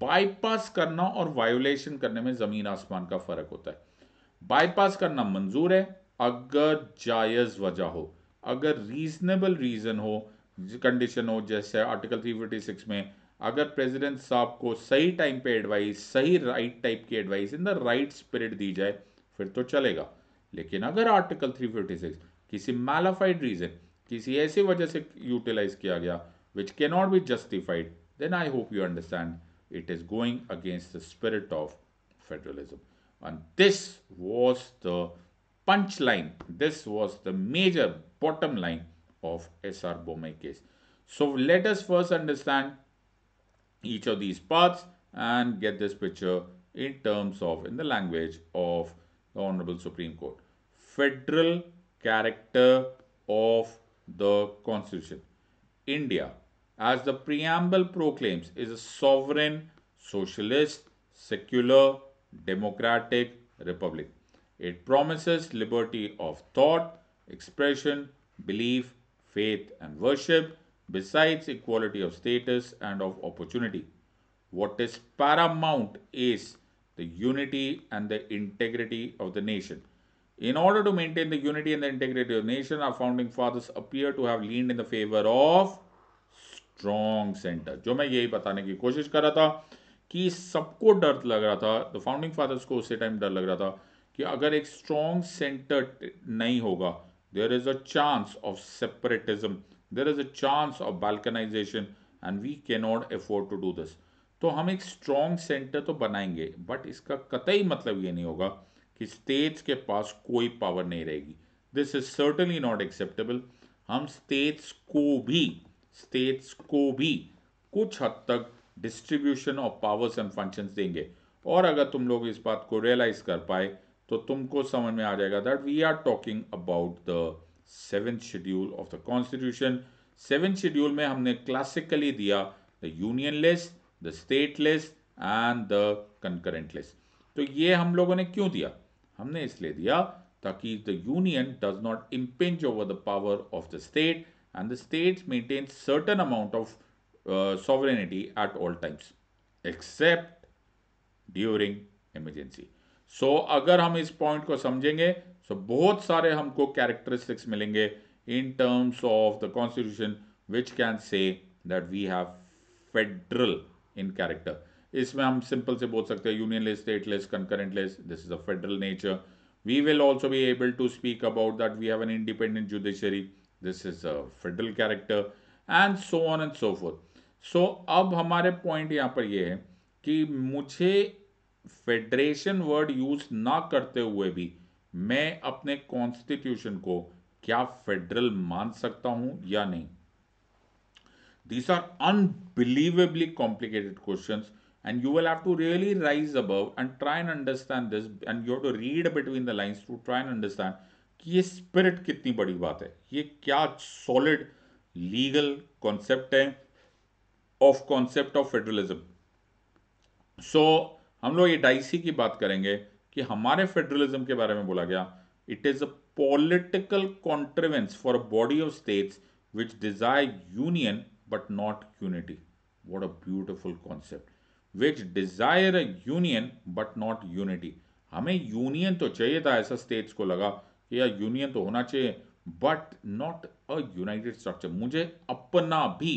बाईपास करना और वायोलेशन करने में जमीन आसमान का फर्क होता है बाईपास करना मंजूर है अगर जायज वजह हो अगर रीजनेबल रीजन हो कंडीशन हो जैसे आर्टिकल 356 में अगर प्रेसिडेंट साहब को सही टाइम पे एडवाइस सही राइट टाइप की advice in the right spirit दी जाए फिर तो चलेगा लेकिन अगर आर्टिकल 356 किसी मेलाफाइड reason, किसी ऐसी वजह से यूटिलाइज किया गया which can not be justified then I hope you understand it is going against the spirit of federalism. And this was the punchline, this was the major bottom line of SR Bommai case. So let us first understand each of these parts and get this picture in terms of, in the language of the Honorable Supreme Court. Federal character of the constitution. India, as the preamble proclaims, is a sovereign, socialist, secular, democratic republic. It promises liberty of thought, expression, belief, faith, and worship, besides equality of status and of opportunity. What is paramount is the unity and the integrity of the nation. In order to maintain the unity and the integrity of the nation, our founding fathers appear to have leaned in the favor of strong center. जो मैं यही बताने की कोशिश कर रहा था कि सबको डर लग रहा था द फाउंडिंग फादर्स को उसी टाइम डर लग रहा था कि अगर एक स्ट्रॉन्ग सेंटर नहीं होगा there is a chance of separatism there is a chance of balkanisation and we can not afford to do this तो हम एक स्ट्रॉन्ग सेंटर तो बनाएंगे बट इसका कतई मतलब ये नहीं होगा स्टेट्स के पास कोई पावर नहीं रहेगी this is certainly not acceptable हम स्टेट्स को भी स्टेट्स को भी कुछ हद तक distribution of powers and functions देंगे और अगर तुम लोग इस बात को रियलाइज कर पाए तो तुमको समझ में आ जाएगा that we are talking about the seven schedule of the constitution seven schedule में हमने क्लासिकली दिया the union list the state list and the concurrent list तो ये हम लोगों ने क्यों दिया हमने इसलिए दिया ताकि the union does not impinge over the power of the state and the state maintain certain amount of sovereignty at all times except during emergency so अगर हम इस पॉइंट को समझेंगे सो so बहुत सारे हमको कैरेक्टरिस्टिक्स मिलेंगे in terms of the constitution which can say that we have federal in character इसमें हम सिंपल से बोल सकते हैं union less state less concurrent less this is a federal nature we will also be able to speak about that we have an independent judiciary this is a federal character and so on and so forth so अब हमारे पॉइंट यहाँ पर यह है कि मुझे फेडरेशन वर्ड यूज ना करते हुए भी मैं अपने कॉन्स्टिट्यूशन को क्या फेडरल मान सकता हूं या नहीं these are unbelievably complicated questions and you will have to really rise above and try and understand this and you have to read between the lines to try and understand कि ये स्पिरिट कितनी बड़ी बात है ये क्या सॉलिड लीगल कॉन्सेप्ट है of concept of federalism so हम लोग ये डाइसी की बात करेंगे कि हमारे फेडरलिज्म के बारे में बोला गया it is a political contrivance for a body of states which desire union but not unity what a beautiful concept which desire union but not unity हमें यूनियन तो चाहिए था ऐसा स्टेट्स को लगा कि यार यूनियन तो होना चाहिए but not a united structure मुझे अपना भी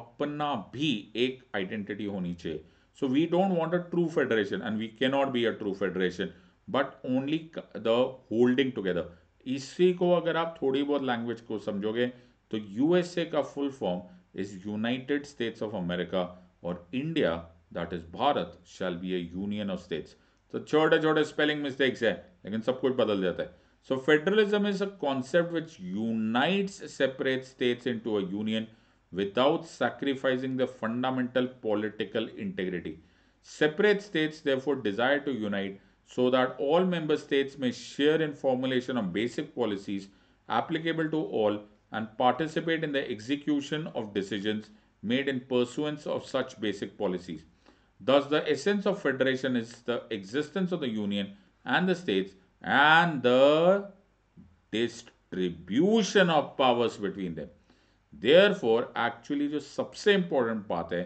अपना भी एक आइडेंटिटी होनी चाहिए so we don't want a true federation and we can not be a true federation but only the holding together इसी को अगर आप थोड़ी बहुत लैंग्वेज को समझोगे तो यूएसए का full form is United States of America और India That is, Bharat shall be a union of states. So, तो छोटे छोटे स्पेलिंग मिस्टेक्स है लेकिन सब कुछ बदल जाता है So federalism is a concept which unites separate states into a union without sacrificing the fundamental political integrity. Separate states therefore desire to unite so that all member states may share in formulation of basic policies applicable to all and participate in the execution of decisions made in pursuance of such basic policies. Thus, the essence of federation is the existence of the union and the states and the distribution of powers between them there for actually जो सबसे इंपॉर्टेंट बात है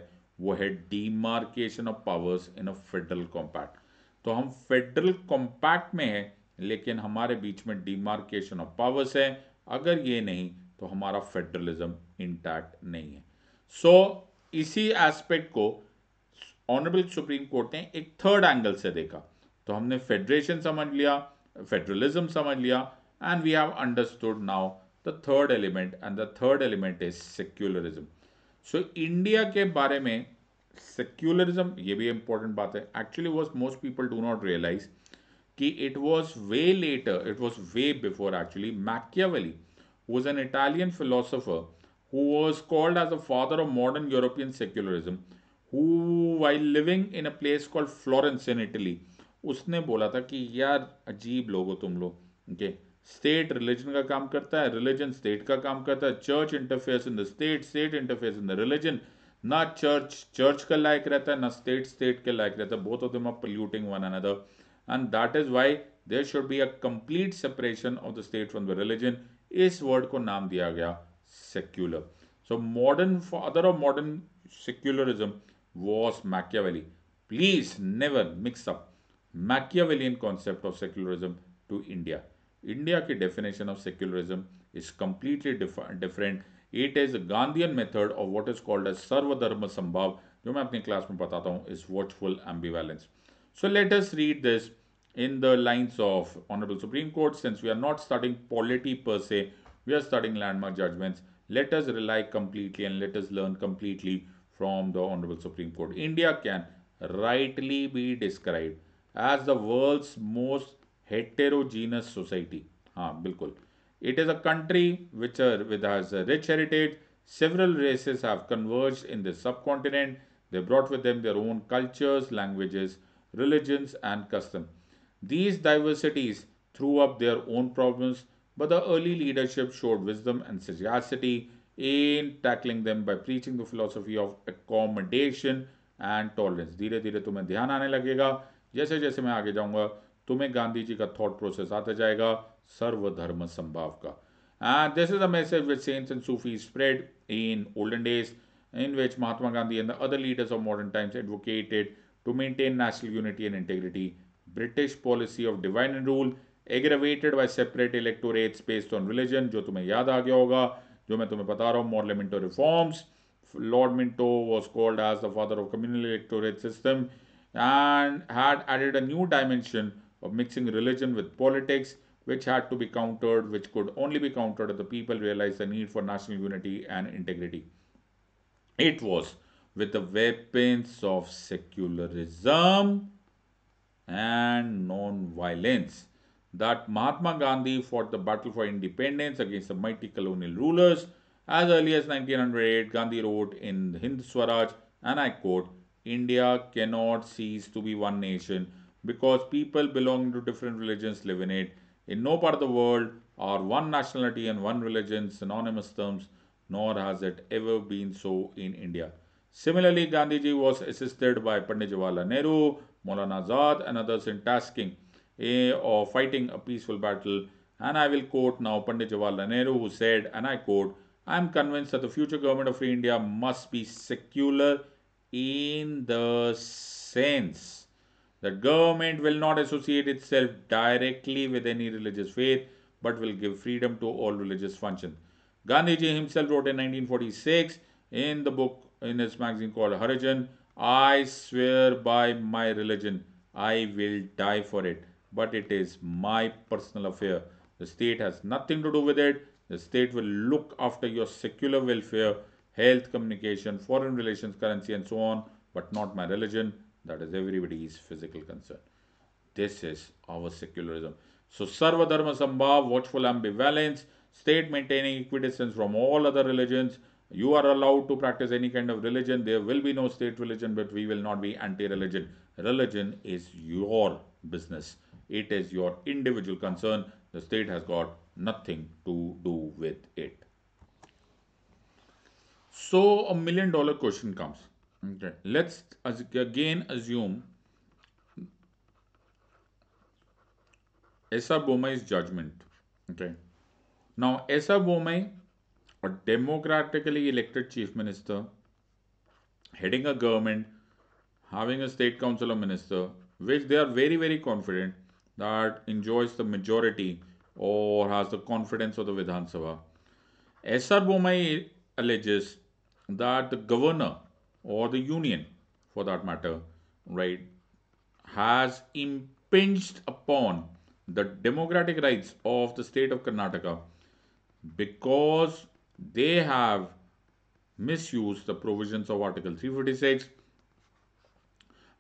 वो है demarcation of powers in a federal compact तो हम फेडरल कॉम्पैक्ट में है लेकिन हमारे बीच में डीमार्केशन ऑफ पावर्स है अगर ये नहीं तो हमारा फेडरलिज्म इंटैक्ट नहीं है सो so, इसी एस्पेक्ट को ऑनरेबल सुप्रीम कोर्ट ने एक थर्ड एंगल से देखा तो हमने फेडरेशन समझ लिया फेडरलिज्म समझ लिया and we have understood now the third element and the third element is secularism so India के बारे में सेक्युलरिज्म ये भी इंपॉर्टेंट बात है actually was most people do not realise कि it was way later it was way before actually Machiavelli was an Italian philosopher who was called as the father of modern European secularism who why living in a place called Florence in Italy उसने बोला था कि यार अजीब लोग हो तुम लोग ओके स्टेट रिलीजन का काम करता है रिलीजन स्टेट का काम करता है church interfere in the state state interfere in the religion ना चर्च चर्च का लायक रहता है ना स्टेट स्टेट के लायक रहता है both of them are polluting one another and that is why there should be a complete separation of the state from the religion इस वर्ड को नाम दिया गया secular so modern father of modern secularism was Machiavelli. Please never mix up Machiavellian concept of secularism to India. India definition of secularism is completely different. It is a Gandhian method of what is called as Sarvadharma Sambhav, which I अपनी क्लास in बताता is watchful ambivalence. So let us read this in the lines of Honorable Supreme Court. Since we are not studying polity per se, we are studying landmark judgments. Let us rely completely and let us learn completely from the Honorable Supreme Court. India can rightly be described as the world's most heterogeneous society. हाँ बिल्कुल It is a country which with has a rich heritage. Several races have converged in this subcontinent. They brought with them their own cultures, languages, religions, and customs. These diversities threw up their own problems, but the early leadership showed wisdom and sagacity in tackling them by preaching the philosophy of accommodation and tolerance धीरे धीरे तुम्हें ध्यान आने लगेगा जैसे जैसे मैं आगे जाऊंगा तुम्हें गांधी जी का थॉट प्रोसेस आता जाएगा सर्वधर्म संभाव का and this is a message which saints and Sufi spread in olden days in which Mahatma Gandhi and the other leaders of modern times advocated to maintain national unity and integrity British policy of divide and rule aggravated by separate electorates based on religion जो तुम्हें याद आ गया होगा जो मैं तुम्हें बता रहा हूँ Morley Minto reforms Lord Minto was called as the father of communal electorate and had added a new dimension of mixing religion with politics, which had to be countered, which could only be countered if the people realized the need for national unity and integrity. It was with the weapons of secularism and non violence that Mahatma Gandhi fought the battle for independence against the mighty colonial rulers. As early as 1908, Gandhi wrote in Hind Swaraj, and I quote, India cannot cease to be one nation because people belonging to different religions live in it. In no part of the world are one nationality and one religion synonymous terms, nor has it ever been so in India. Similarly, Gandhiji was assisted by Pandit Jawaharlal Nehru, Maulana Azad, and others in tasking eh, or fighting a peaceful battle. And I will quote now Pandit Jawaharlal Nehru, who said, and I quote, I am convinced that the future government of Free India must be secular in the sense that government will not associate itself directly with any religious faith but will give freedom to all religious functions. Gandhiji himself wrote in 1946 in the book in his magazine called Harijan, I swear by my religion, I will die for it but it is my personal affair. The state has nothing to do with it. The state will look after your secular welfare, health, communication, foreign relations, currency, and so on, but not my religion. That is everybody's physical concern. This is our secularism. So, Sarva Dharma Sambhav, watchful ambivalence, state maintaining equidistance from all other religions. You are allowed to practice any kind of religion. There will be no state religion, but we will not be anti religion. Religion is your business. It is your individual concern. The state has got nothing to do with it. So a million dollar question comes. Okay. Let's again assume S.R. Bommai's judgment. Okay. Now S.R. Bommai, a democratically elected chief minister, heading a government, having a state council of minister, which they are very, very confident that enjoys the majority or has the confidence of the Vidhan Sabha. S.R. Bomai alleges that the governor or the union, for that matter, right, has impinged upon the democratic rights of the state of Karnataka because they have misused the provisions of Article 356.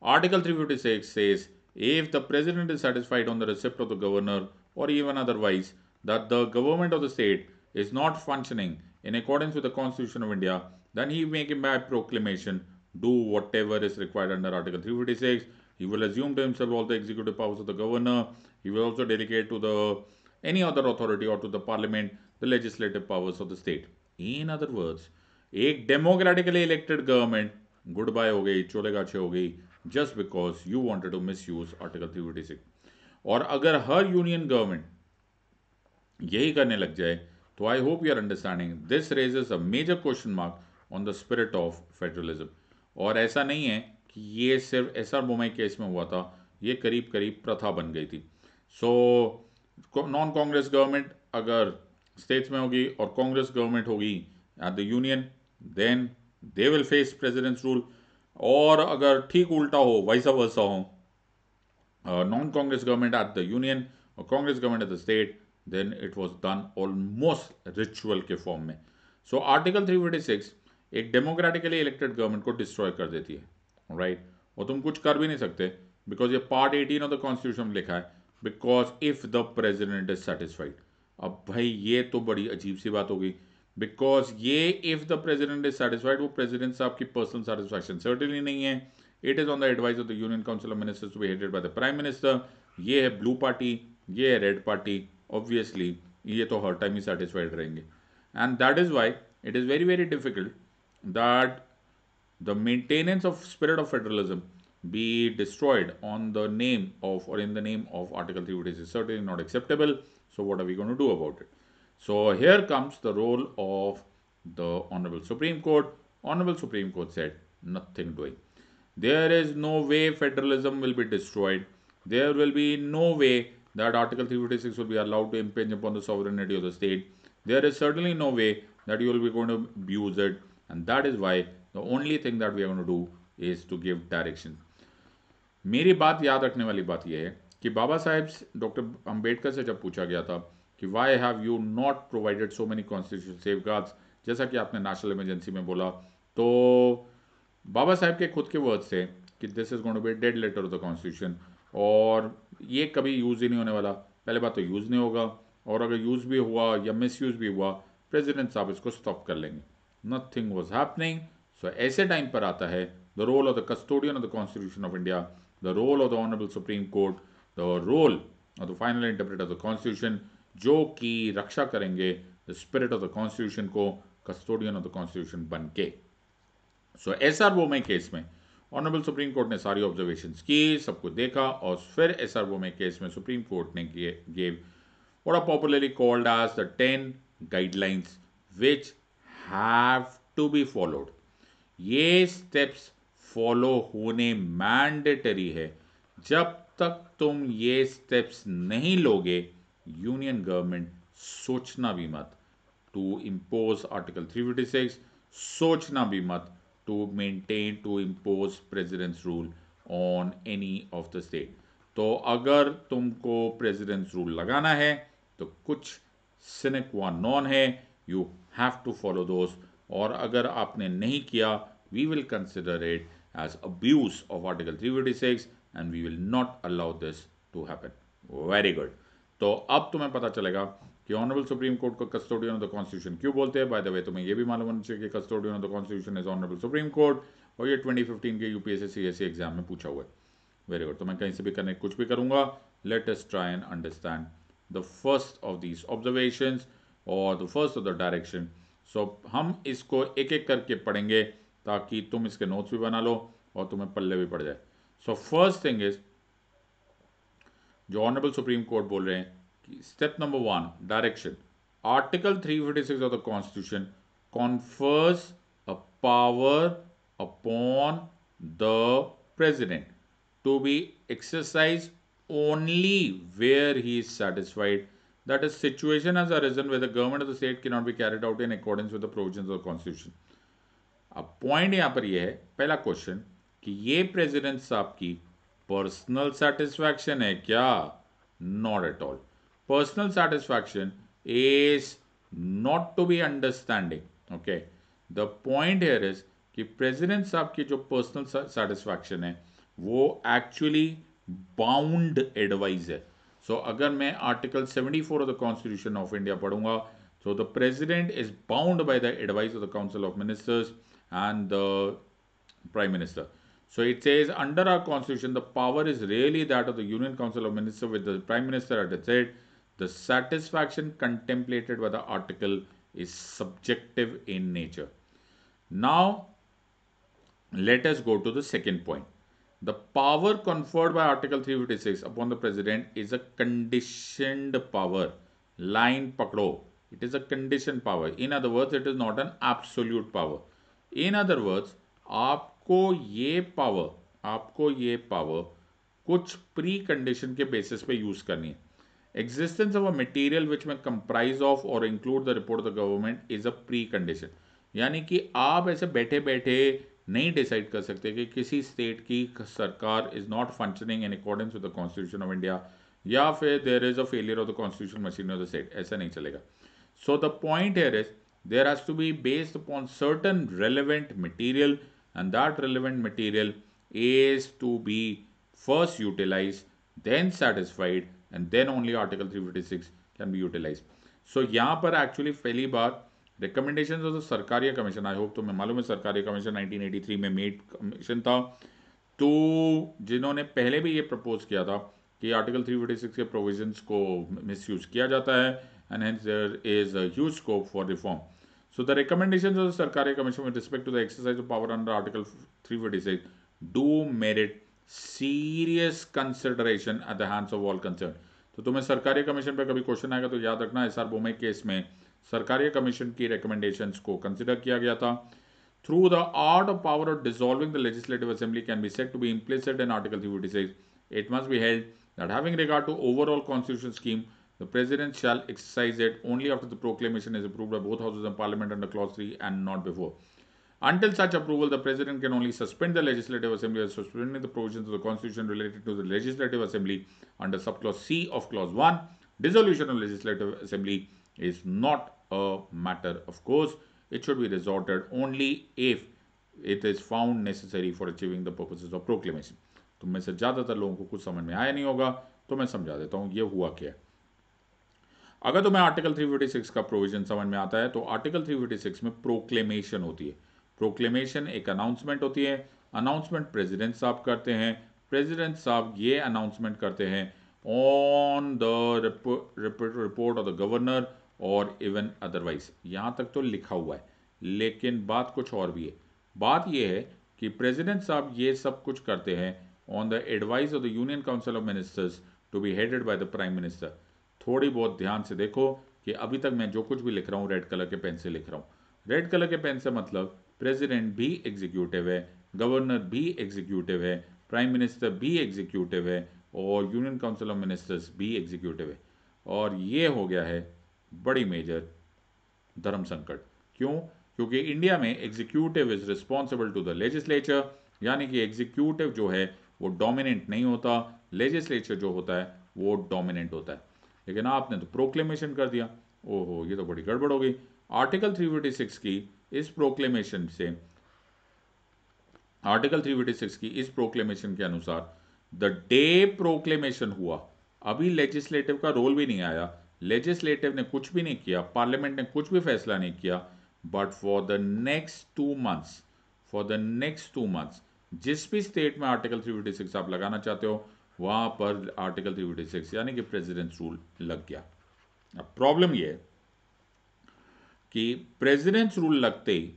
Article 356 says if the president is satisfied on the receipt of the governor or even otherwise that the government of the state is not functioning in accordance with the Constitution of India, then he may by proclamation do whatever is required under Article 356. He will assume to himself all the executive powers of the governor. He will also delegate to the any other authority or to the parliament the legislative powers of the state. In other words, a democratically elected government goodbye, bye हो गई चोले हो गई because you wanted to misuse article six और अगर हर यूनियन गवर्नमेंट यही करने लग जाए तो I hope you are understanding this raises a major question mark on the spirit of federalism और ऐसा नहीं है कि ये सिर्फ एस आर बोमई केस में हुआ था ये करीब करीब प्रथा बन गई थी सो नॉन कांग्रेस गवर्नमेंट अगर स्टेट्स में होगी और कांग्रेस गवर्नमेंट होगी at the union then they will face president's rule और अगर ठीक उल्टा हो वाइस वैसा हो non Congress government at the union और Congress government at the state then it was done almost ritual के फॉर्म में so article three fifty six एक डेमोक्रेटिकली इलेक्टेड गवर्नमेंट को डिस्ट्रॉय कर देती है राइट right? और तुम कुछ कर भी नहीं सकते बिकॉज ये part eighteen of the constitution में लिखा है because if the president is satisfied अब भाई ये तो बड़ी अजीब सी बात होगी बिकॉज ये if the president is satisfied वो प्रेजिडेंट साहब की पर्सनल सेटिस्फैक्शन सर्टेनली नहीं है it is on the advice of the union council of ministers to be headed by the prime minister ये है ब्लू पार्टी ये है रेड पार्टी ऑब्वियसली ये तो हर टाइम ही सेटिस्फाइड रहेंगे and that is why it is very very difficult that the maintenance of spirit of federalism be destroyed on the name of or in the name of article 3 which is certainly not acceptable so what are we going to do about it so here comes the role of the Honorable Supreme Court. Honorable Supreme Court said nothing doing. There is no way federalism will be destroyed. There will be no way that Article 356 will be allowed to impinge upon the sovereignty of the state. There is certainly no way that you will be going to abuse it. And that is why the only thing that we are going to do is to give direction. मेरी बात याद रखने वाली बात यह है कि बाबा साहेब डॉक्टर अंबेडकर से जब पूछा गया था कि why have you not provided so many constitution safe जैसा कि आपने नेशनल इमरजेंसी में बोला तो बाबा साहब के खुद के वर्ड से कि this is going to be dead letter of the constitution और ये कभी यूज़ ही नहीं होने वाला पहले बात तो यूज़ नहीं होगा और अगर यूज़ भी हुआ या मिस यूज़ भी हुआ प्रेसिडेंट साहब इसको स्टॉप कर लेंगे नथिंग वॉज हैपनिंग सो ऐसे टाइम पर आता है the role of the custodian of the constitution of India the role of the honourable supreme court the role of the final interpreter of the constitution जो कि रक्षा करेंगे the spirit of the constitution को कस्टोडियन ऑफ द कॉन्स्टिट्यूशन बन के सो एस आर में केस में ऑनरेबल सुप्रीम कोर्ट ने सारी ऑब्जर्वेशन की सबको देखा और फिर एस आर में केस में सुप्रीम कोर्ट ने gave what popularly called called the ten guidelines which have to be followed ये स्टेप्स फॉलो होने मैंडेटरी है जब तक तुम ये स्टेप्स नहीं लोगे यूनियन गवर्नमेंट सोचना भी मत टू impose Article 356, सोचना भी मत to maintain to impose president's rule on any of the state तो अगर तुमको प्रेजिडेंस रूल लगाना है तो कुछ वन नॉन है यू हैव टू फॉलो दोस्त और अगर आपने नहीं किया we will consider it as abuse of article six and we will not allow this to happen very good तो अब तुम्हें पता चलेगा कि ऑनरेबल सुप्रीम कोर्ट को कस्टोडियन ऑफ द कॉन्स्टिट्यूशन क्यों बोलते हैं बाय द वे तुम्हें यह भी मालूम होना चाहिए कि custodian of the constitution is honourable supreme court और ये 2015 के यूपीएससी सीएससी एग्जाम में पूछा हुआ है वेरी गुड तो मैं कहीं से भी करने कुछ भी करूंगा let us try and understand the first of these observation और the first of the direction so हम इसको एक एक करके पढ़ेंगे ताकि तुम इसके नोट्स भी बना लो और तुम्हें पल्ले भी पड़ जाए सो फर्स्ट थिंग इज़ जो ऑनरेबल सुप्रीम कोर्ट बोल रहे हैं कि step number one direction article 356 of the constitution confers a power upon the president to be exercise only where he is satisfied that is situation as a reason with government of the state के not be carried out in according with the provision of the constitution अब पॉइंट यहां पर यह है पहला क्वेश्चन कि ये प्रेजिडेंट साहब की पर्सनल सेटिस्फैक्शन है क्या not at all personal satisfaction is not to be understanding okay the point here is कि प्रेसिडेंट साहब की जो पर्सनल सेटिस्फैक्शन है वो एक्चुअली बाउंड एडवाइज है सो so, अगर मैं article 74 four of the constitution of India पढ़ूंगा so the president is bound by the advice of the council of ministers and the prime minister So it says under our constitution, the power is really that of the Union Council of Ministers with the Prime Minister at its head. The satisfaction contemplated by the article is subjective in nature. Now, let us go to the second point. The power conferred by Article 356 upon the President is a conditioned power. Line pakdo. It is a conditioned power. In other words, it is not an absolute power. In other words, up. आपको ये पावर आपको ये पावर कुछ प्री कंडीशन के बेसिस पे यूज करनी है existence of a material which में कंप्राइज ऑफ और include the report the government is a precondition यानी कि आप ऐसे बैठे बैठे नहीं डिसाइड कर सकते कि किसी स्टेट की सरकार is not functioning in according with the constitution of India या फिर there is a failure of the constitution machine of the state ऐसा नहीं चलेगा so the point here is there has to be based upon certain relevant material and that relevant material is to be first utilized, then satisfied, and then only Article 356 can be utilized. So यहाँ पर actually पहली बार recommendation of the Sarkaria commission I hope तो मैं मालूम है सरकारिया कमीशन 1983 में मेड कमीशन था तो जिन्होंने पहले भी ये प्रपोज किया था कि आर्टिकल 356 के प्रोविजंस को मिसयूज किया जाता है and hence there is a huge scope for reform So the recommendations of the Sarkaria Commission with respect to the exercise of power under Article 346 do merit serious consideration at the hands of all concerned. तो तुम्हें सरकारी कमीशन पर कभी क्वेश्चन आएगा तो याद रखना एस आर बोमे केस में सरकारी कमीशन की रिकमेंडेशंस को कंसिडर किया गया था through the art of power of dissolving the legislative assembly can be set to be implicit in article three fifty six it must be held that having regard to overall constitution scheme The President shall exercise it only after the proclamation is approved by both houses of Parliament under Clause 3 and not before. Until such approval, the President can only suspend the Legislative Assembly as suspending the provisions of the Constitution related to the Legislative Assembly under subclause C of Clause 1. Dissolution of Legislative Assembly is not a matter of course. It should be resorted only if it is found necessary for achieving the purposes of proclamation. तुम में से ज़्यादातर लोगों को कुछ समझ में आया नहीं होगा तो मैं समझा देता हूँ ये हुआ क्या है अगर तुम्हें आर्टिकल 356 का प्रोविजन समझ में आता है तो आर्टिकल 356 में प्रोक्लेमेशन होती है प्रोक्लेमेशन एक अनाउंसमेंट होती है अनाउंसमेंट प्रेसिडेंट साहब करते हैं प्रेसिडेंट साहब ये अनाउंसमेंट करते हैं on the report of the governor और इवन अदरवाइज यहाँ तक तो लिखा हुआ है लेकिन बात कुछ और भी है बात यह है कि प्रेसिडेंट साहब ये सब कुछ करते हैं on the advice of the union council of ministers to be headed by the prime minister थोड़ी बहुत ध्यान से देखो कि अभी तक मैं जो कुछ भी लिख रहा हूँ रेड कलर के पेन से लिख रहा हूँ रेड कलर के पेन से मतलब प्रेसिडेंट भी एग्जीक्यूटिव है गवर्नर भी एग्जीक्यूटिव है प्राइम मिनिस्टर भी एग्जीक्यूटिव है और यूनियन काउंसिल ऑफ मिनिस्टर्स भी एग्जीक्यूटिव है और ये हो गया है बड़ी मेजर धर्म संकट क्यों क्योंकि इंडिया में executive is responsible to the legislature यानी कि एग्जीक्यूटिव जो है वो डोमिनेंट नहीं होता लेजिस्लेचर जो होता है वो डोमिनेंट होता है ठीक है ना आपने तो प्रोक्लेमेशन कर दिया ओहो ये तो बड़ी गड़बड़ हो गई आर्टिकल 356 की इस प्रोक्लेमेशन से आर्टिकल 356 की इस प्रोक्लेमेशन के अनुसार द डे प्रोक्लेमेशन हुआ अभी लेजिस्लेटिव का रोल भी नहीं आया लेजिस्लेटिव ने कुछ भी नहीं किया पार्लियामेंट ने कुछ भी फैसला नहीं किया but for the next two months for the next two months जिस भी स्टेट में आर्टिकल 356 आप लगाना चाहते हो वहाँ पर आर्टिकल थ्री फिफ्टी सिक्स यानी कि प्रेसिडेंस रूल लग गया अब प्रॉब्लम यह है कि प्रेसिडेंस रूल लगते ही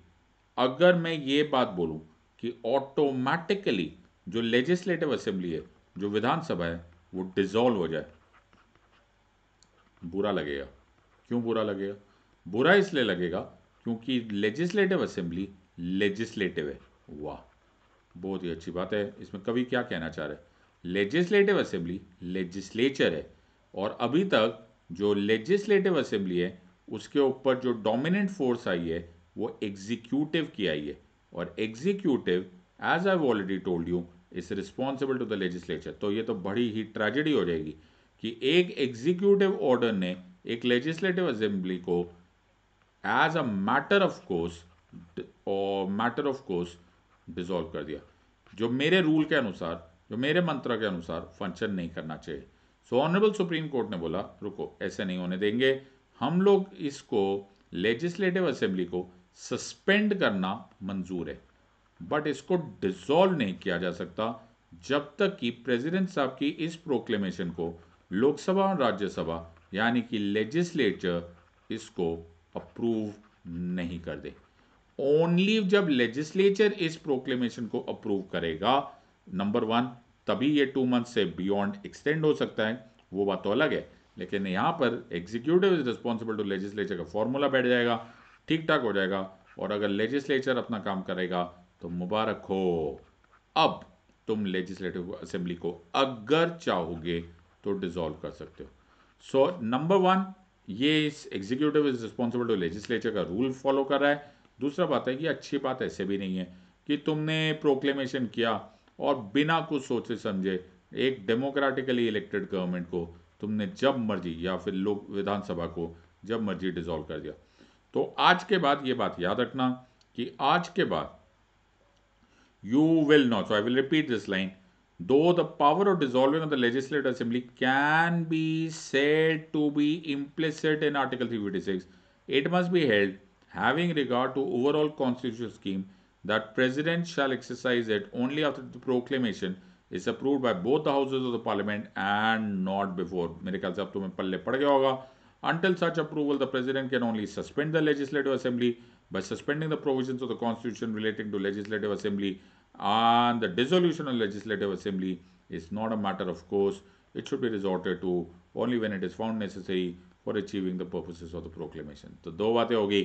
अगर मैं ये बात बोलूँ कि ऑटोमेटिकली जो लेजिस्लेटिव असेंबली है जो विधानसभा है वो डिजॉल्व हो जाए बुरा लगेगा क्यों बुरा लगेगा बुरा इसलिए लगेगा क्योंकि लेजिस्लेटिव असेंबली लेजिस्लेटिव है वाह बहुत ही अच्छी बात है इसमें कवि क्या कहना चाह रहे हैं लेजिस्लेटिव असेंबली लेजिस्लेचर है और अभी तक जो लेजिस्लेटिव असेंबली है उसके ऊपर जो डोमिनेंट फोर्स आई है वो एग्जीक्यूटिव की आई है और executive as I already told you is responsible to the legislature तो ये तो बड़ी ही ट्रेजिडी हो जाएगी कि एक एग्जीक्यूटिव ऑर्डर ने एक लेजिस्लेटिव असेंबली को as a matter of course matter of course dissolve कर दिया जो मेरे रूल के अनुसार जो मेरे मंत्र के अनुसार फंक्शन नहीं करना चाहिए सो ऑनरेबल सुप्रीम कोर्ट ने बोला रुको ऐसे नहीं होने देंगे हम लोग इसको लेजिस्लेटिव असेंबली को सस्पेंड करना मंजूर है बट इसको डिसॉल्व नहीं किया जा सकता जब तक कि प्रेसिडेंट साहब की इस प्रोक्लेमेशन को लोकसभा और राज्यसभा यानी कि लेजिस्लेचर इसको अप्रूव नहीं कर दे ओनली जब लेजिस्लेचर इस प्रोक्लेमेशन को अप्रूव करेगा नंबर वन तभी ये टू मंथ से बियॉन्ड एक्सटेंड हो सकता है वो बात तो अलग है लेकिन यहाँ पर executive is responsible to legislature का फॉर्मूला बैठ जाएगा ठीक ठाक हो जाएगा और अगर लेजिस्लेचर अपना काम करेगा तो मुबारक हो अब तुम लेजिस्लेटिव असेंबली को अगर चाहोगे तो डिसॉल्व कर सकते हो सो नंबर वन ये इस executive is responsible to legislature का रूल फॉलो कर रहा है दूसरा बात है कि अच्छी बात ऐसे भी नहीं है कि तुमने प्रोक्लेमेशन किया और बिना कुछ सोचे समझे एक डेमोक्रेटिकली इलेक्टेड गवर्नमेंट को तुमने जब मर्जी या फिर लोक विधानसभा को जब मर्जी डिसॉल्व कर दिया तो आज के बाद ये बात याद रखना कि आज के बाद you will not so I will repeat this line दो the power of dissolving of the legislative assembly can be said to be implicit in article three fifty six it must be held having regard to overall constitution scheme that president shall exercise it only after the proclamation is approved by both the houses of the parliament and not before मेरे ख्याल से अब तुम्हें गया होगा until such approval the president can only suspend the legislative assembly by suspending the provisions of the constitution relating to legislative assembly and the dissolution of legislative assembly is not a matter of course it should be resorted to only when it is found necessary for achieving the purposes of the proclamation तो दो बातें होगी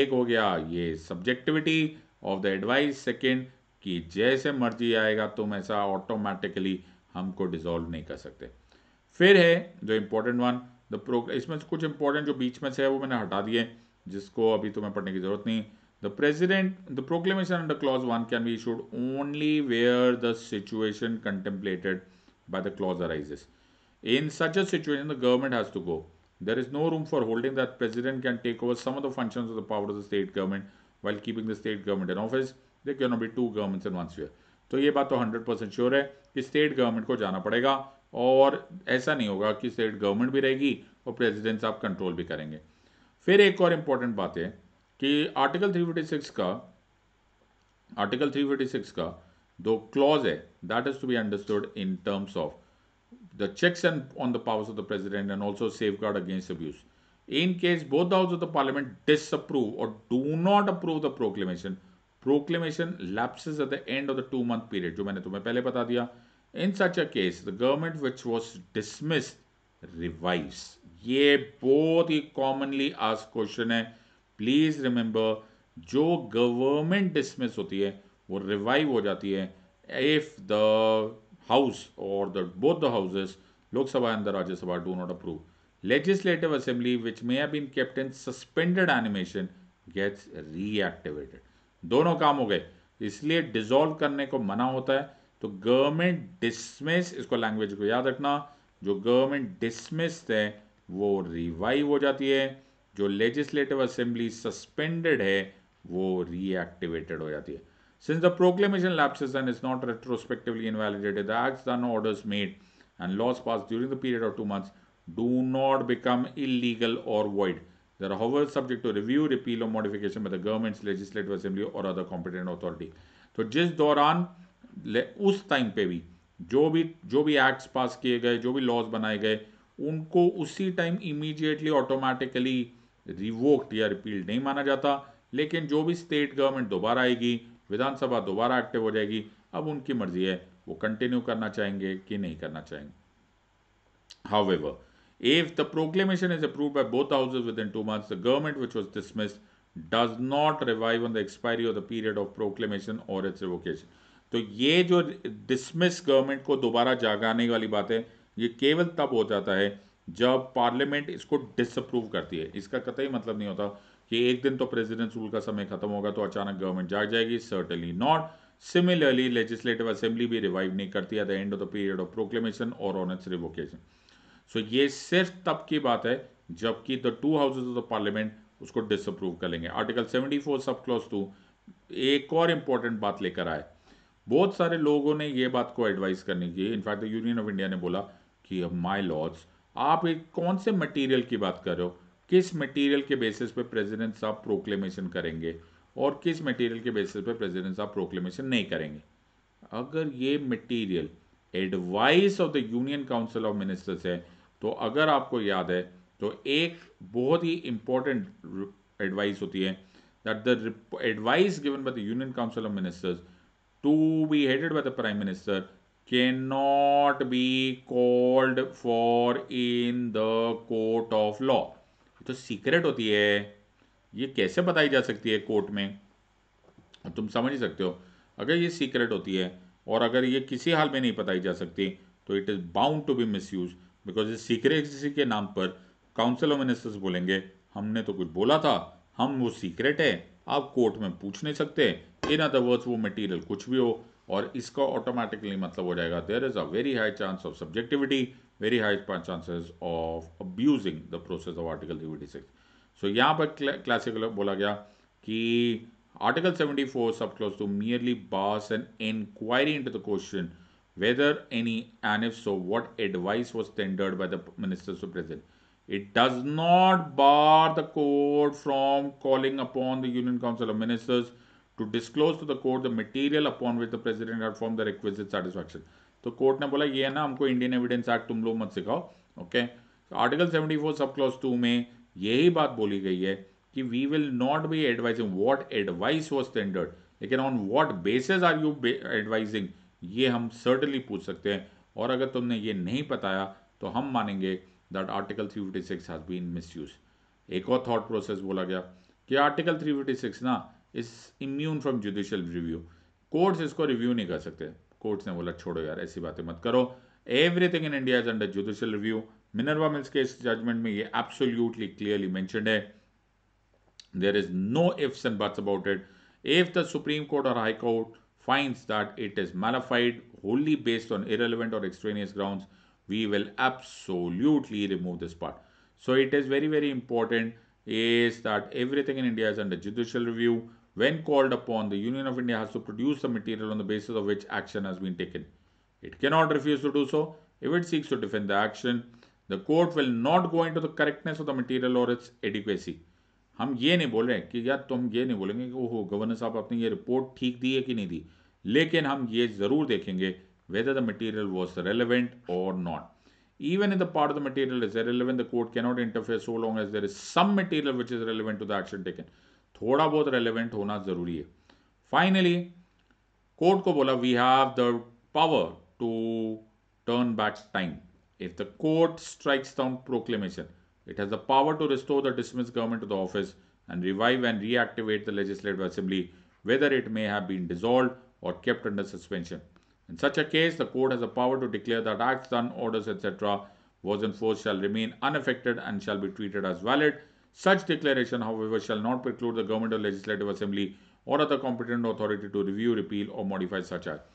एक हो गया ये subjectivity of the advice second कि जैसे मर्जी आएगा तुम ऐसा ऑटोमेटिकली हमको डिजोल्व नहीं कर सकते फिर है जो इम्पोर्टेंट वन द प्रो इसमें से कुछ इंपॉर्टेंट जो बीच में से है वो मैंने हटा दिए जिसको अभी तुम्हें पढ़ने की जरूरत नहीं the president the proclamation under clause one can be issued only where the situation contemplated by the clause arises. In such a situation the government has to go there is no room for holding that president can take over some of the function of the power of the state government keeping the state government in office they can not be two governments in one sphere. तो ये बात तो हंड्रेड परसेंट श्योर है कि स्टेट गवर्नमेंट को जाना पड़ेगा और ऐसा नहीं होगा कि स्टेट गवर्नमेंट भी रहेगी और प्रेजिडेंट साहब कंट्रोल भी करेंगे फिर एक और इम्पॉर्टेंट बात है कि आर्टिकल सिक्स का आर्टिकल सिक्स का दो क्लॉज है that is to be understood in terms of the checks and on the powers of the president and also safeguard against abuse In case both the Houses of the Parliament disapprove or do not approve the proclamation, proclamation lapses at the end of the two month period, जो मैंने तुम्हें पहले बता दिया in such a case the government which was dismissed revives ये बहुत ही कॉमनली आज क्वेश्चन है प्लीज रिमेंबर जो गवर्नमेंट डिसमिस होती है वो रिवाइव हो जाती है इफ द हाउस और the both the houses Lok Sabha and the Rajya Sabha do not approve legislative assembly which may have been kept in suspended animation gets reactivated दोनों काम हो गए इसलिए डिजोल्व करने को मना होता है तो गवर्नमेंट डिसमिस इसको लैंग्वेज को याद रखना जो गवर्नमेंट डिसमिस है वो रिवाइव हो जाती है जो लेजिस्लेटिव असेंबली सस्पेंडेड है वो रीएक्टिवेटेड हो जाती है since the proclamation lapses and is not retrospectively invalidated the acts made and laws pass during the period of two months do not become illegal or void. They are however subject to review, repeal or modification by the government's legislative assembly or other competent authority. तो जिस दौरान उस टाइम पे भी जो भी जो भी एक्ट्स पास किए गए जो भी लॉज बनाए गए उनको उसी टाइम इमीडिएटली ऑटोमेटिकली रिवोक्ड या रिपील नहीं माना जाता लेकिन जो भी स्टेट गवर्नमेंट दोबारा आएगी विधानसभा दोबारा एक्टिव हो जाएगी अब उनकी मर्जी है वो कंटिन्यू करना चाहेंगे कि नहीं करना चाहेंगे how If the proclamation is approved by both houses within two months, the government which was dismissed does not revive on the expiry of the period of proclamation or its revocation. तो ये जो डिसमिस गवर्नमेंट को दोबारा जागाने वाली बात है ये केवल तब हो जाता है जब पार्लियामेंट इसको डिसअप्रूव करती है इसका कतई मतलब नहीं होता कि एक दिन तो प्रेसिडेंट रूल का समय खत्म होगा तो अचानक गवर्नमेंट जाग जाएगी certainly not similarly legislative assembly भी रिवाइव नहीं करती at the end of the period of proclamation और ऑन इट्स रिवोकेशन सो ये सिर्फ तब की बात है जबकि the two houses of the parliament उसको डिसअप्रूव कर लेंगे आर्टिकल 74 सब क्लॉज टू एक और इंपॉर्टेंट बात लेकर आए बहुत सारे लोगों ने ये बात को एडवाइस करने की in fact the union of India ने बोला कि माई लॉज आप एक कौन से मटेरियल की बात कर रहे हो किस मटेरियल के बेसिस पे प्रेसिडेंट साहब प्रोक्लेमेशन करेंगे और किस मटेरियल के बेसिस पे प्रेसिडेंट साहब प्रोक्लेमेशन नहीं करेंगे अगर ये material advice of the union council of ministers है तो अगर आपको याद है तो एक बहुत ही इंपॉर्टेंट एडवाइस होती है the advice given by the union council of ministers to be headed by the prime minister can not be called for in the court of law तो सीक्रेट होती है ये कैसे बताई जा सकती है कोर्ट में तुम समझ ही सकते हो अगर ये सीक्रेट होती है और अगर ये किसी हाल में नहीं बताई जा सकती तो it is bound to be misuse because इस सीक्रेसी के नाम पर काउंसिल ऑफ मिनिस्टर्स बोलेंगे हमने तो कुछ बोला था हम वो सीक्रेट है आप कोर्ट में पूछ नहीं सकते इन अदर वर्ड्स वो मटेरियल कुछ भी हो और इसका ऑटोमेटिकली मतलब हो जाएगा there is a very high chance of subjectivity very high chances of abusing the process of article seventy six so यहाँ पर क्लासिकल बोला गया कि article seventy four sub clause two merely bars an inquiry into the question whether any, and if so, what advice was tendered by the ministers to Brazil. It does not bar the court from calling upon the Union Council of Ministers to disclose to the court the material upon which the president had formed the requisite satisfaction. तो कोर्ट ने बोला ये है ना हमको इंडियन एविडेंस एक्ट तुम लोग मत सिखाओ okay article 74 sub clause to में यही बात बोली गई है कि we will not be advising what advice was tendered लेकिन on what basis are you advising ये हम सर्टनली पूछ सकते हैं और अगर तुमने ये नहीं बताया तो हम मानेंगे that article 356 has been misuse एक और थॉट प्रोसेस बोला गया कि आर्टिकल 356 ना is immune from judicial review courts इसको रिव्यू नहीं कर सकते कोर्ट्स ने बोला छोड़ो यार ऐसी बातें मत करो everything in India is under judicial review Minerva Mills के इस जजमेंट में ये एब्सोल्यूटली क्लियरली मैंशन है there is no ifs and buts about it if the supreme court और high court finds that it is nullified wholly based on irrelevant or extraneous grounds, we will absolutely remove this part. So it is very, very important is that everything in India is under judicial review. When called upon, the Union of India has to produce the material on the basis of which action has been taken. It cannot refuse to do so. If it seeks to defend the action, the court will not go into the correctness of the material or its adequacy. हम ये नहीं बोल रहे हैं कि यार तुम ये नहीं बोलेंगे कि ओहो गवर्नर साहब आपने ये रिपोर्ट ठीक दी है कि नहीं दी लेकिन हम ये ज़रूर देखेंगे whether the material was relevant or not. Even if the part of the material is irrelevant, the court cannot interfere so long as there is some material which is relevant to the action taken. थोड़ा बहुत relevant होना ज़रूरी है Finally, court को बोला we have the power to turn back time. If the court strikes down proclamation, it has the power to restore the dismissed government to the office and revive and reactivate the legislative assembly, whether it may have been dissolved or kept under suspension. In such a case, the court has the power to declare that acts done, orders, etc., was in force shall remain unaffected and shall be treated as valid. Such declaration, however, shall not preclude the government or legislative assembly or other competent authority to review, repeal or modify such act.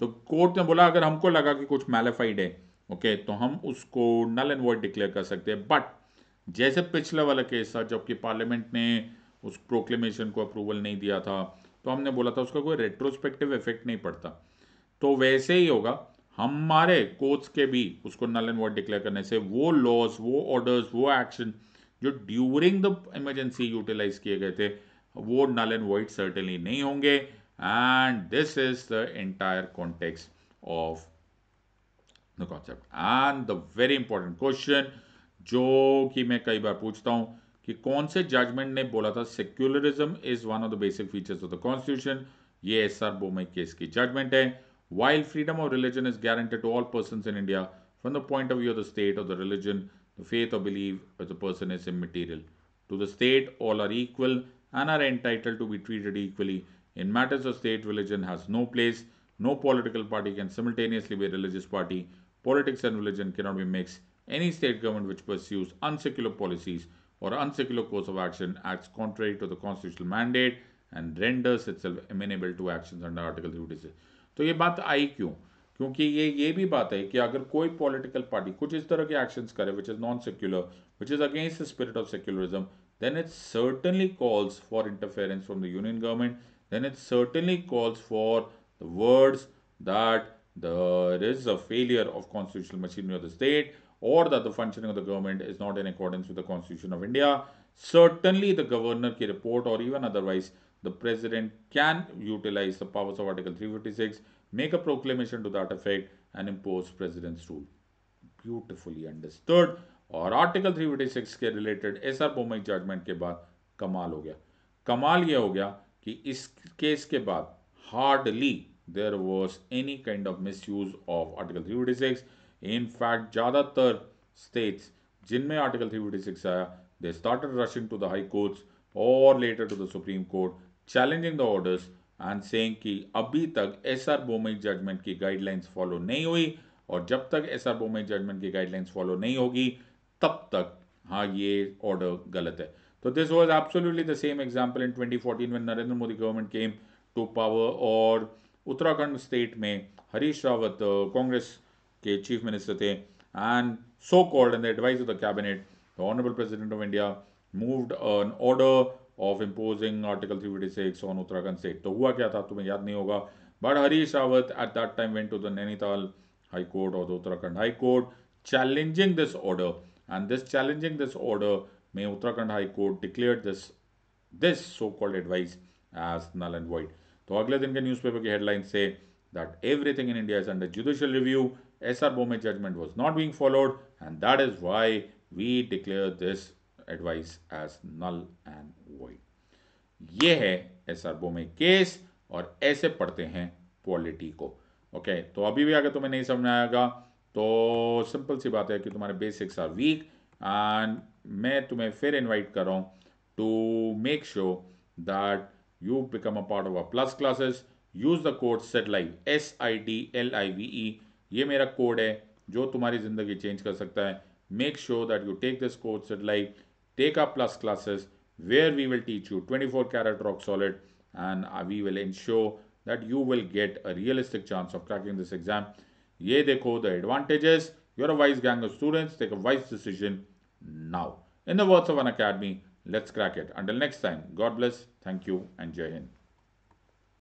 तो कोर्ट ने बोला अगर हमको लगा कि कुछ मैलेफाइड है ओके तो हम उसको नल एंड वॉइड डिक्लेयर कर सकते हैं बट जैसे पिछले वाला केस था जबकि पार्लियामेंट ने उस प्रोक्लेमेशन को अप्रूवल नहीं दिया था तो हमने बोला था उसका कोई रेट्रोस्पेक्टिव इफेक्ट नहीं पड़ता तो वैसे ही होगा हमारे कोर्ट्स के भी उसको नल एंड वर्ड डिक्लेयर करने से वो लॉस वो ऑर्डर्स वो एक्शन जो ड्यूरिंग द इमरजेंसी यूटिलाइज किए गए थे वो नल एंड वर्ड सर्टेनली नहीं होंगे and this is the entire context of the concept and the very important question जो कि मैं कई बार पूछता हूं कि कौन से जजमेंट ने बोला था secularism is one of the basic features of the constitution ये एस आर बोमे केस की जजमेंट है while freedom of religion is guaranteed to all person in India from the point of view of the state of the religion the faith और believe the person is immaterial to the state all are equal and are entitled to be treated equally. In matters of state, religion has no place. No political party can simultaneously be a religious party. Politics and religion cannot be mixed. Any state government which pursues unsecular policies or unsecular course of action acts contrary to the constitutional mandate and renders itself amenable to action under article three तो ये बात आई क्यों क्योंकि ये ये भी बात है कि अगर कोई पॉलिटिकल पार्टी कुछ इस तरह के एक्शंस करे which is non secular which is against the spirit of secularism then it certainly calls for interference from the union government then it certainly calls for the words that there is a failure of constitutional machinery of the state or that the functioning of the government is not in accordance with the Constitution of India. Certainly, the governor can report or even otherwise, the president can utilize the powers of Article 356, make a proclamation to that effect, and impose president's rule. Beautifully understood. Or Article 356 के related S judgment. Bommai judgment के बाद कमाल हो गया कमाल यह हो गया कि इस केस के बाद hardly there was any kind of misuse 356 in fact ज़्यादातर स्टेट्स जिनमें आर्टिकल 356 आया they started rushing to the high courts और later to the supreme court challenging the orders and saying कि अभी तक एस आर बोमई जजमेंट की गाइडलाइंस फॉलो नहीं हुई और जब तक एस आर बोमई जजमेंट की गाइडलाइंस फॉलो नहीं होगी तब तक हाँ ये ऑर्डर गलत है तो this was absolutely the same example in twenty fourteen में Narendra Modi government came to power और उत्तराखंड स्टेट में Harish Rawat Congress Chief Minister the and so called and the advice of the cabinet, the Honorable President of India moved an order of imposing Article 356 on Uttarakhand state. तो हुआ क्या था तुम्हें याद नहीं होगा But Harish Rawat at that time went to the Nainital High Court or the Uttarakhand High Court challenging this order. And this challenging this order, may Uttarakhand High Court declared this so-called advice as null and void. तो अगले दिन के न्यूज़पेपर की हेडलाइन से that everything in India is under judicial review S.R. Bome's judgment was not being followed and that is why we declare this advice as null and void. ये है एस आर बोमे केस और ऐसे पढ़ते हैं पॉलिटी को ओके okay, तो अभी भी अगर तुम्हें नहीं समझ आएगा तो सिंपल सी बात है कि तुम्हारे बेसिक्स आर वीक एंड मैं तुम्हें फिर इनवाइट कर रहा हूँ to make sure that you become a part of a plus classes use the code live S I D L I V E ये मेरा कोड है जो तुम्हारी ज़िंदगी चेंज कर सकता है make sure that you take this course it like take up plus classes where we will teach you twenty four carat rock solid and we will ensure that you will get a realistic chance of cracking this exam ये देखो the advantages you're a wise gang of students take a wise decision now in the words of Unacademy let's crack it until next time God bless thank you and Jai Hind